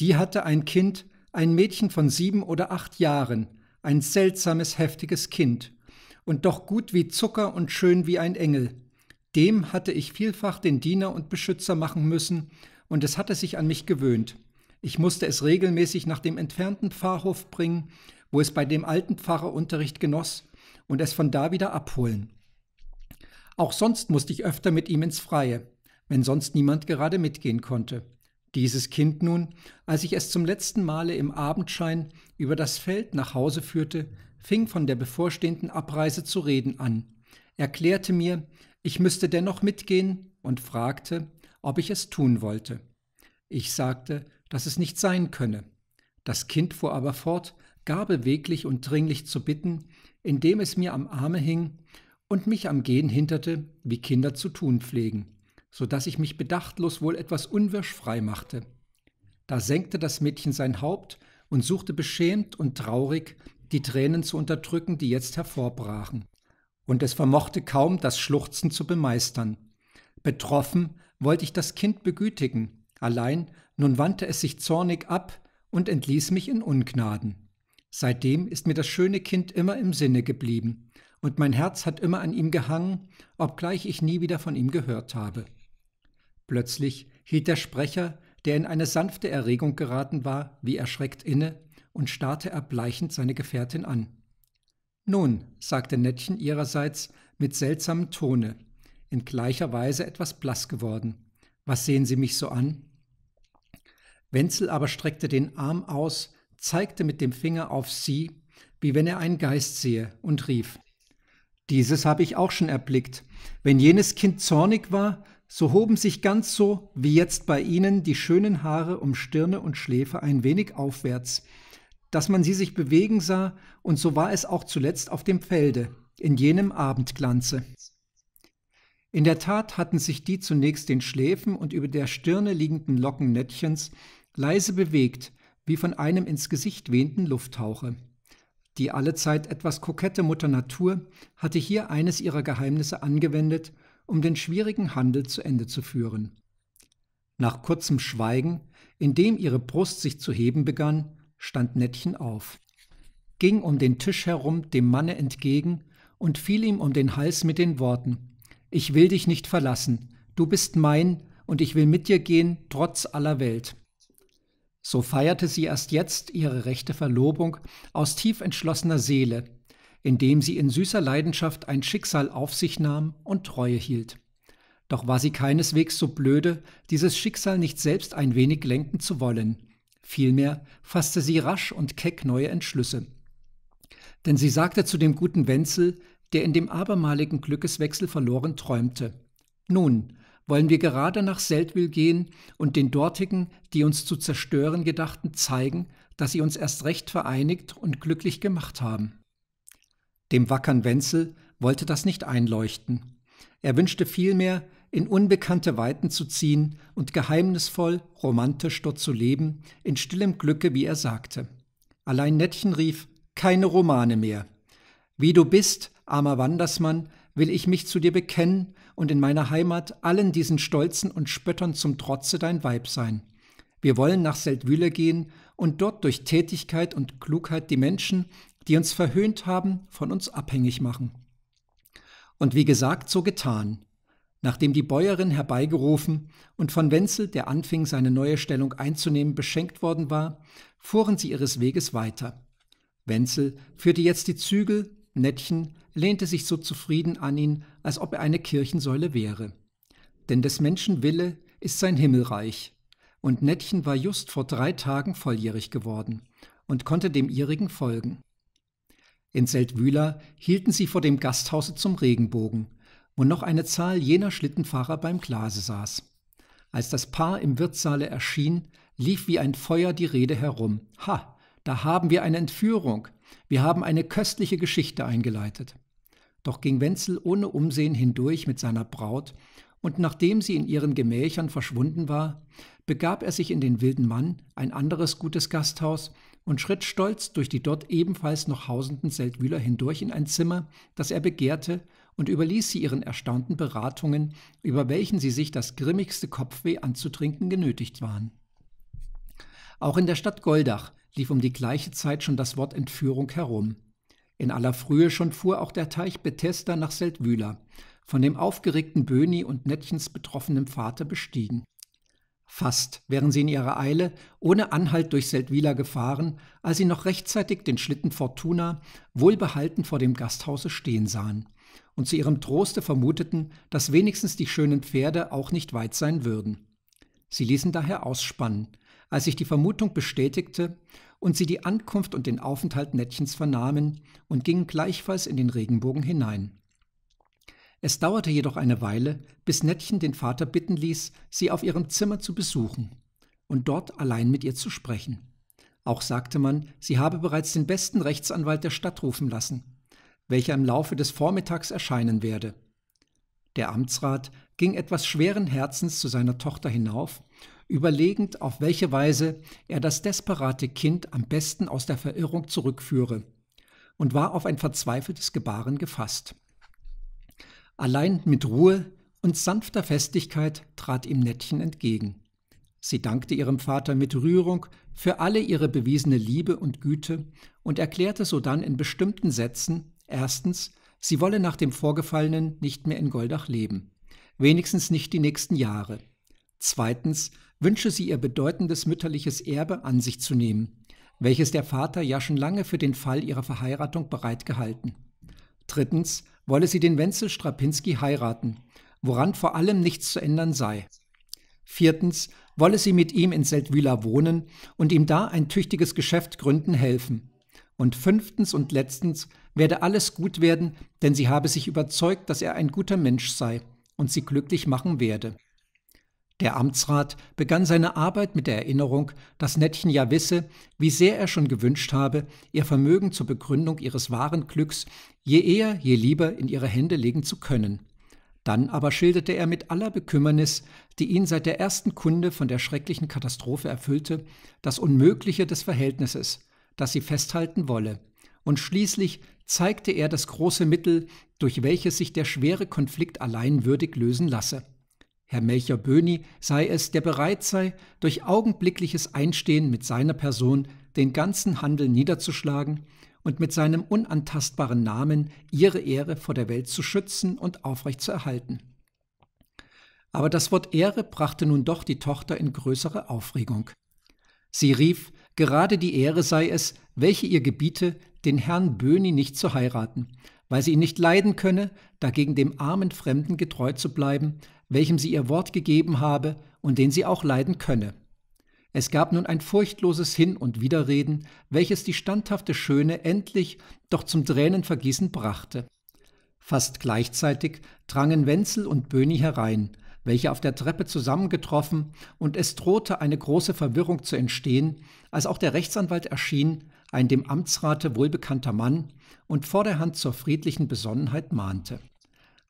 Die hatte ein Kind, ein Mädchen von sieben oder acht Jahren, ein seltsames, heftiges Kind, und doch gut wie Zucker und schön wie ein Engel. Dem hatte ich vielfach den Diener und Beschützer machen müssen, und es hatte sich an mich gewöhnt. Ich musste es regelmäßig nach dem entfernten Pfarrhof bringen, wo es bei dem alten Pfarrer Unterricht genoss, und es von da wieder abholen. Auch sonst musste ich öfter mit ihm ins Freie, wenn sonst niemand gerade mitgehen konnte. Dieses Kind nun, als ich es zum letzten Male im Abendschein über das Feld nach Hause führte, fing von der bevorstehenden Abreise zu reden an, erklärte mir, ich müsste dennoch mitgehen und fragte, ob ich es tun wollte. Ich sagte, dass es nicht sein könne. Das Kind fuhr aber fort, gar beweglich und dringlich zu bitten, indem es mir am Arme hing, und mich am Gehen hinderte, wie Kinder zu tun pflegen, so dass ich mich bedachtlos wohl etwas unwirsch frei machte. Da senkte das Mädchen sein Haupt und suchte beschämt und traurig, die Tränen zu unterdrücken, die jetzt hervorbrachen. Und es vermochte kaum, das Schluchzen zu bemeistern. Betroffen wollte ich das Kind begütigen, allein nun wandte es sich zornig ab und entließ mich in Ungnaden. Seitdem ist mir das schöne Kind immer im Sinne geblieben, und mein Herz hat immer an ihm gehangen, obgleich ich nie wieder von ihm gehört habe. Plötzlich hielt der Sprecher, der in eine sanfte Erregung geraten war, wie erschreckt inne und starrte erbleichend seine Gefährtin an. Nun, sagte Nettchen ihrerseits mit seltsamem Tone, in gleicher Weise etwas blass geworden. Was sehen Sie mich so an? Wenzel aber streckte den Arm aus, zeigte mit dem Finger auf sie, wie wenn er einen Geist sehe, und rief dieses habe ich auch schon erblickt. Wenn jenes Kind zornig war, so hoben sich ganz so wie jetzt bei ihnen die schönen Haare um Stirne und Schläfe ein wenig aufwärts, dass man sie sich bewegen sah, und so war es auch zuletzt auf dem Felde, in jenem Abendglanze. In der Tat hatten sich die zunächst den Schläfen und über der Stirne liegenden Locken Nettchens leise bewegt, wie von einem ins Gesicht wehenden Lufthauche. Die allezeit etwas kokette Mutter Natur hatte hier eines ihrer Geheimnisse angewendet, um den schwierigen Handel zu Ende zu führen. Nach kurzem Schweigen, in dem ihre Brust sich zu heben begann, stand Nettchen auf, ging um den Tisch herum dem Manne entgegen und fiel ihm um den Hals mit den Worten Ich will dich nicht verlassen, du bist mein, und ich will mit dir gehen, trotz aller Welt. So feierte sie erst jetzt ihre rechte Verlobung aus tief entschlossener Seele, indem sie in süßer Leidenschaft ein Schicksal auf sich nahm und Treue hielt. Doch war sie keineswegs so blöde, dieses Schicksal nicht selbst ein wenig lenken zu wollen. Vielmehr fasste sie rasch und keck neue Entschlüsse. Denn sie sagte zu dem guten Wenzel, der in dem abermaligen Glückeswechsel verloren träumte. Nun, wollen wir gerade nach Seldwyl gehen und den dortigen, die uns zu zerstören gedachten, zeigen, dass sie uns erst recht vereinigt und glücklich gemacht haben. Dem wackern Wenzel wollte das nicht einleuchten. Er wünschte vielmehr, in unbekannte Weiten zu ziehen und geheimnisvoll, romantisch dort zu leben, in stillem Glücke, wie er sagte. Allein Nettchen rief, keine Romane mehr. Wie du bist, armer Wandersmann, will ich mich zu dir bekennen und in meiner Heimat allen diesen Stolzen und Spöttern zum Trotze dein Weib sein. Wir wollen nach Seldwyla gehen und dort durch Tätigkeit und Klugheit die Menschen, die uns verhöhnt haben, von uns abhängig machen. Und wie gesagt, so getan. Nachdem die Bäuerin herbeigerufen und von Wenzel, der anfing, seine neue Stellung einzunehmen, beschenkt worden war, fuhren sie ihres Weges weiter. Wenzel führte jetzt die Zügel Nettchen lehnte sich so zufrieden an ihn, als ob er eine Kirchensäule wäre. Denn des Menschen Wille ist sein Himmelreich, und Nettchen war just vor drei Tagen volljährig geworden und konnte dem ihrigen folgen. In Seldwyla hielten sie vor dem Gasthause zum Regenbogen, wo noch eine Zahl jener Schlittenfahrer beim Glase saß. Als das Paar im Wirtssaale erschien, lief wie ein Feuer die Rede herum. Ha, da haben wir eine Entführung. Wir haben eine köstliche Geschichte eingeleitet. Doch ging Wenzel ohne Umsehen hindurch mit seiner Braut, und nachdem sie in ihren Gemächern verschwunden war, begab er sich in den Wilden Mann, ein anderes gutes Gasthaus, und schritt stolz durch die dort ebenfalls noch hausenden Seldwyler hindurch in ein Zimmer, das er begehrte, und überließ sie ihren erstaunten Beratungen, über welchen sie sich das grimmigste Kopfweh anzutrinken genötigt waren. Auch in der Stadt Goldach lief um die gleiche Zeit schon das Wort Entführung herum. In aller Frühe schon fuhr auch der Teich Bethesda nach Seldwyla, von dem aufgeregten Böni und Nettchens betroffenem Vater bestiegen. Fast wären sie in ihrer Eile ohne Anhalt durch Seldwyla gefahren, als sie noch rechtzeitig den Schlitten Fortuna wohlbehalten vor dem Gasthause stehen sahen und zu ihrem Troste vermuteten, dass wenigstens die schönen Pferde auch nicht weit sein würden. Sie ließen daher ausspannen, als sich die Vermutung bestätigte, und sie die Ankunft und den Aufenthalt Nettchens vernahmen und gingen gleichfalls in den Regenbogen hinein. Es dauerte jedoch eine Weile, bis Nettchen den Vater bitten ließ, sie auf ihrem Zimmer zu besuchen und dort allein mit ihr zu sprechen. Auch sagte man, sie habe bereits den besten Rechtsanwalt der Stadt rufen lassen, welcher im Laufe des Vormittags erscheinen werde. Der Amtsrat ging etwas schweren Herzens zu seiner Tochter hinauf überlegend, auf welche Weise er das desperate Kind am besten aus der Verirrung zurückführe, und war auf ein verzweifeltes Gebaren gefasst. Allein mit Ruhe und sanfter Festigkeit trat ihm Nettchen entgegen. Sie dankte ihrem Vater mit Rührung für alle ihre bewiesene Liebe und Güte und erklärte sodann in bestimmten Sätzen erstens, sie wolle nach dem Vorgefallenen nicht mehr in Goldach leben, wenigstens nicht die nächsten Jahre. Zweitens, wünsche sie ihr bedeutendes mütterliches Erbe an sich zu nehmen, welches der Vater ja schon lange für den Fall ihrer Verheiratung bereitgehalten. Drittens wolle sie den Wenzel Strapinski heiraten, woran vor allem nichts zu ändern sei. Viertens wolle sie mit ihm in Seldwyla wohnen und ihm da ein tüchtiges Geschäft gründen helfen. Und fünftens und letztens werde alles gut werden, denn sie habe sich überzeugt, dass er ein guter Mensch sei und sie glücklich machen werde. Der Amtsrat begann seine Arbeit mit der Erinnerung, dass Nettchen ja wisse, wie sehr er schon gewünscht habe, ihr Vermögen zur Begründung ihres wahren Glücks je eher, je lieber in ihre Hände legen zu können. Dann aber schilderte er mit aller Bekümmernis, die ihn seit der ersten Kunde von der schrecklichen Katastrophe erfüllte, das Unmögliche des Verhältnisses, das sie festhalten wolle. Und schließlich zeigte er das große Mittel, durch welches sich der schwere Konflikt allein würdig lösen lasse. Herr Melcher Böhni sei es, der bereit sei, durch augenblickliches Einstehen mit seiner Person den ganzen Handel niederzuschlagen und mit seinem unantastbaren Namen ihre Ehre vor der Welt zu schützen und aufrechtzuerhalten. Aber das Wort Ehre brachte nun doch die Tochter in größere Aufregung. Sie rief, gerade die Ehre sei es, welche ihr gebiete, den Herrn Böhni nicht zu heiraten, weil sie ihn nicht leiden könne, dagegen dem armen Fremden getreu zu bleiben, welchem sie ihr Wort gegeben habe und den sie auch leiden könne. Es gab nun ein furchtloses Hin und Widerreden, welches die standhafte Schöne endlich doch zum Tränenvergießen brachte. Fast gleichzeitig drangen Wenzel und Böni herein, welche auf der Treppe zusammengetroffen, und es drohte eine große Verwirrung zu entstehen, als auch der Rechtsanwalt erschien, ein dem Amtsrate wohlbekannter Mann, und vor der Hand zur friedlichen Besonnenheit mahnte.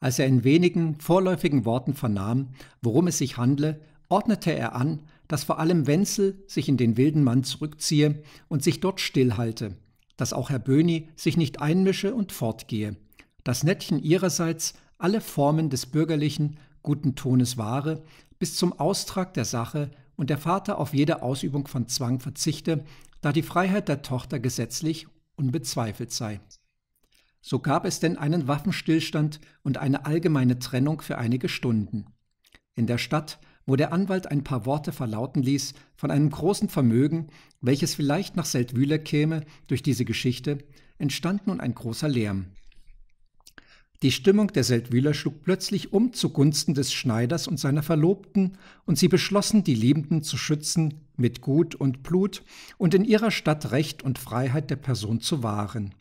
Als er in wenigen vorläufigen Worten vernahm, worum es sich handle, ordnete er an, dass vor allem Wenzel sich in den wilden Mann zurückziehe und sich dort stillhalte, dass auch Herr Böhni sich nicht einmische und fortgehe, dass Nettchen ihrerseits alle Formen des bürgerlichen, guten Tones wahre, bis zum Austrag der Sache und der Vater auf jede Ausübung von Zwang verzichte, da die Freiheit der Tochter gesetzlich unbezweifelt sei. So gab es denn einen Waffenstillstand und eine allgemeine Trennung für einige Stunden. In der Stadt, wo der Anwalt ein paar Worte verlauten ließ von einem großen Vermögen, welches vielleicht nach Seldwyla käme durch diese Geschichte, entstand nun ein großer Lärm. Die Stimmung der Seldwyler schlug plötzlich um zugunsten des Schneiders und seiner Verlobten, und sie beschlossen, die Liebenden zu schützen mit Gut und Blut und in ihrer Stadt Recht und Freiheit der Person zu wahren.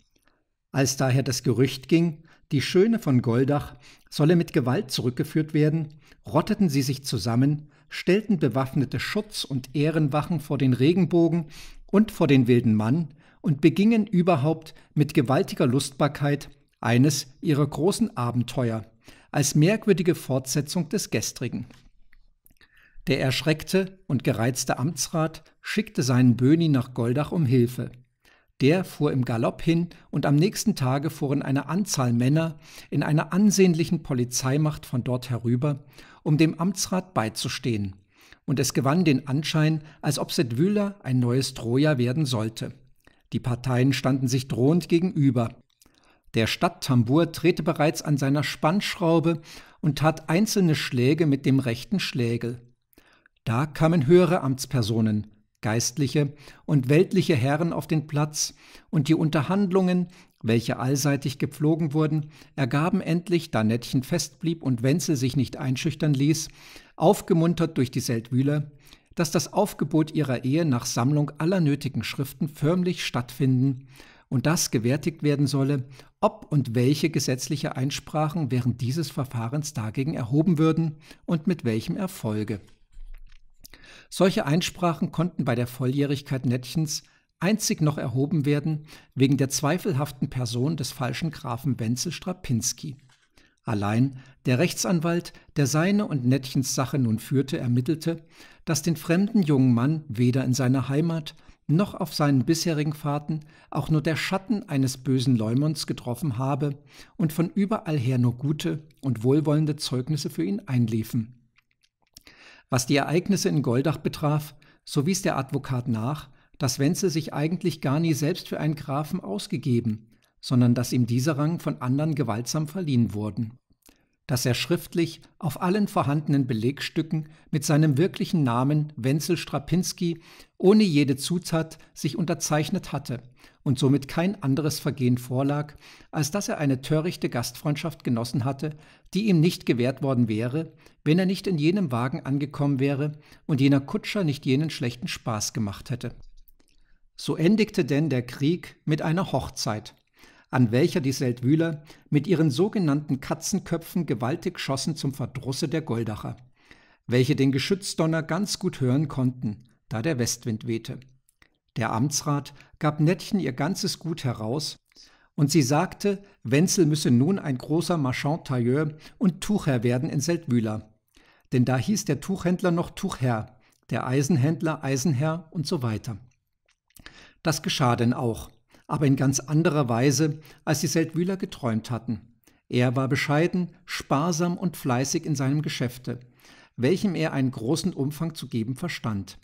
Als daher das Gerücht ging, die Schöne von Goldach solle mit Gewalt zurückgeführt werden, rotteten sie sich zusammen, stellten bewaffnete Schutz- und Ehrenwachen vor den Regenbogen und vor den wilden Mann und begingen überhaupt mit gewaltiger Lustbarkeit eines ihrer großen Abenteuer als merkwürdige Fortsetzung des gestrigen. Der erschreckte und gereizte Amtsrat schickte seinen Böhni nach Goldach um Hilfe – der fuhr im Galopp hin und am nächsten Tage fuhren eine Anzahl Männer in einer ansehnlichen Polizeimacht von dort herüber, um dem Amtsrat beizustehen. Und es gewann den Anschein, als ob Settwyla ein neues Troja werden sollte. Die Parteien standen sich drohend gegenüber. Der Stadttambur drehte bereits an seiner Spannschraube und tat einzelne Schläge mit dem rechten Schlägel. Da kamen höhere Amtspersonen, geistliche und weltliche Herren auf den Platz, und die Unterhandlungen, welche allseitig gepflogen wurden, ergaben endlich, da Nettchen festblieb und Wenzel sich nicht einschüchtern ließ, aufgemuntert durch die Seldwyler, dass das Aufgebot ihrer Ehe nach Sammlung aller nötigen Schriften förmlich stattfinden und das gewärtigt werden solle, ob und welche gesetzliche Einsprachen während dieses Verfahrens dagegen erhoben würden und mit welchem Erfolge. Solche Einsprachen konnten bei der Volljährigkeit Nettchens einzig noch erhoben werden wegen der zweifelhaften Person des falschen Grafen Wenzel Strapinski. Allein der Rechtsanwalt, der seine und Nettchens Sache nun führte, ermittelte, dass den fremden jungen Mann weder in seiner Heimat noch auf seinen bisherigen Fahrten auch nur der Schatten eines bösen Leumunds getroffen habe und von überall her nur gute und wohlwollende Zeugnisse für ihn einliefen. Was die Ereignisse in Goldach betraf, so wies der Advokat nach, dass Wenzel sich eigentlich gar nie selbst für einen Grafen ausgegeben, sondern dass ihm dieser Rang von anderen gewaltsam verliehen wurden. Dass er schriftlich auf allen vorhandenen Belegstücken mit seinem wirklichen Namen Wenzel Strapinski ohne jede Zutat sich unterzeichnet hatte und somit kein anderes Vergehen vorlag, als dass er eine törichte Gastfreundschaft genossen hatte, die ihm nicht gewährt worden wäre, wenn er nicht in jenem Wagen angekommen wäre und jener Kutscher nicht jenen schlechten Spaß gemacht hätte. So endigte denn der Krieg mit einer Hochzeit, an welcher die Seldwyler mit ihren sogenannten Katzenköpfen gewaltig schossen zum Verdrusse der Goldacher, welche den Geschützdonner ganz gut hören konnten, da der Westwind wehte. Der Amtsrat gab Nettchen ihr ganzes Gut heraus, und sie sagte, Wenzel müsse nun ein großer Marchand-Tailleur und Tuchherr werden in Seldwyla. Denn da hieß der Tuchhändler noch Tuchherr, der Eisenhändler Eisenherr und so weiter. Das geschah denn auch, aber in ganz anderer Weise, als die Seldwyler geträumt hatten. Er war bescheiden, sparsam und fleißig in seinem Geschäfte, welchem er einen großen Umfang zu geben verstand.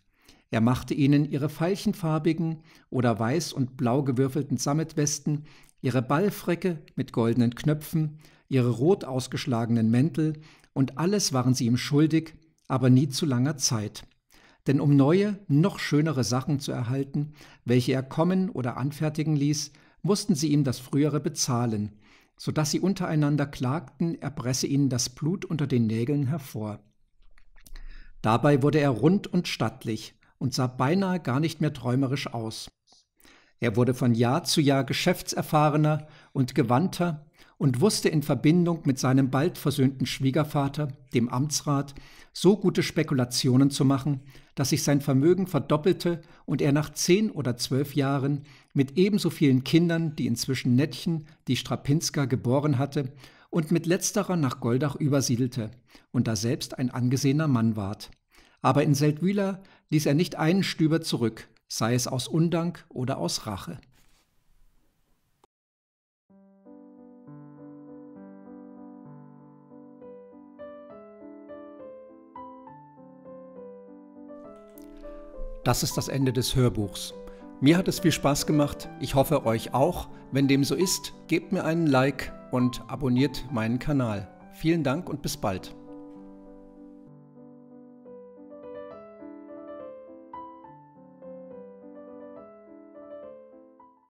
Er machte ihnen ihre veilchenfarbigen oder weiß und blau gewürfelten Sammetwesten, ihre Ballfräcke mit goldenen Knöpfen, ihre rot ausgeschlagenen Mäntel und alles waren sie ihm schuldig, aber nie zu langer Zeit. Denn um neue, noch schönere Sachen zu erhalten, welche er kommen oder anfertigen ließ, mussten sie ihm das frühere bezahlen, so dass sie untereinander klagten, er presse ihnen das Blut unter den Nägeln hervor. Dabei wurde er rund und stattlich, und sah beinahe gar nicht mehr träumerisch aus. Er wurde von Jahr zu Jahr geschäftserfahrener und gewandter und wusste in Verbindung mit seinem bald versöhnten Schwiegervater, dem Amtsrat, so gute Spekulationen zu machen, dass sich sein Vermögen verdoppelte und er nach zehn oder zwölf Jahren mit ebenso vielen Kindern, die inzwischen Nettchen, die Strapinska geboren hatte, und mit letzterer nach Goldach übersiedelte und da selbst ein angesehener Mann ward. Aber in Seldwyla ließ er nicht einen Stüber zurück, sei es aus Undank oder aus Rache. Das ist das Ende des Hörbuchs. Mir hat es viel Spaß gemacht, ich hoffe euch auch. Wenn dem so ist, gebt mir einen Like und abonniert meinen Kanal. Vielen Dank und bis bald.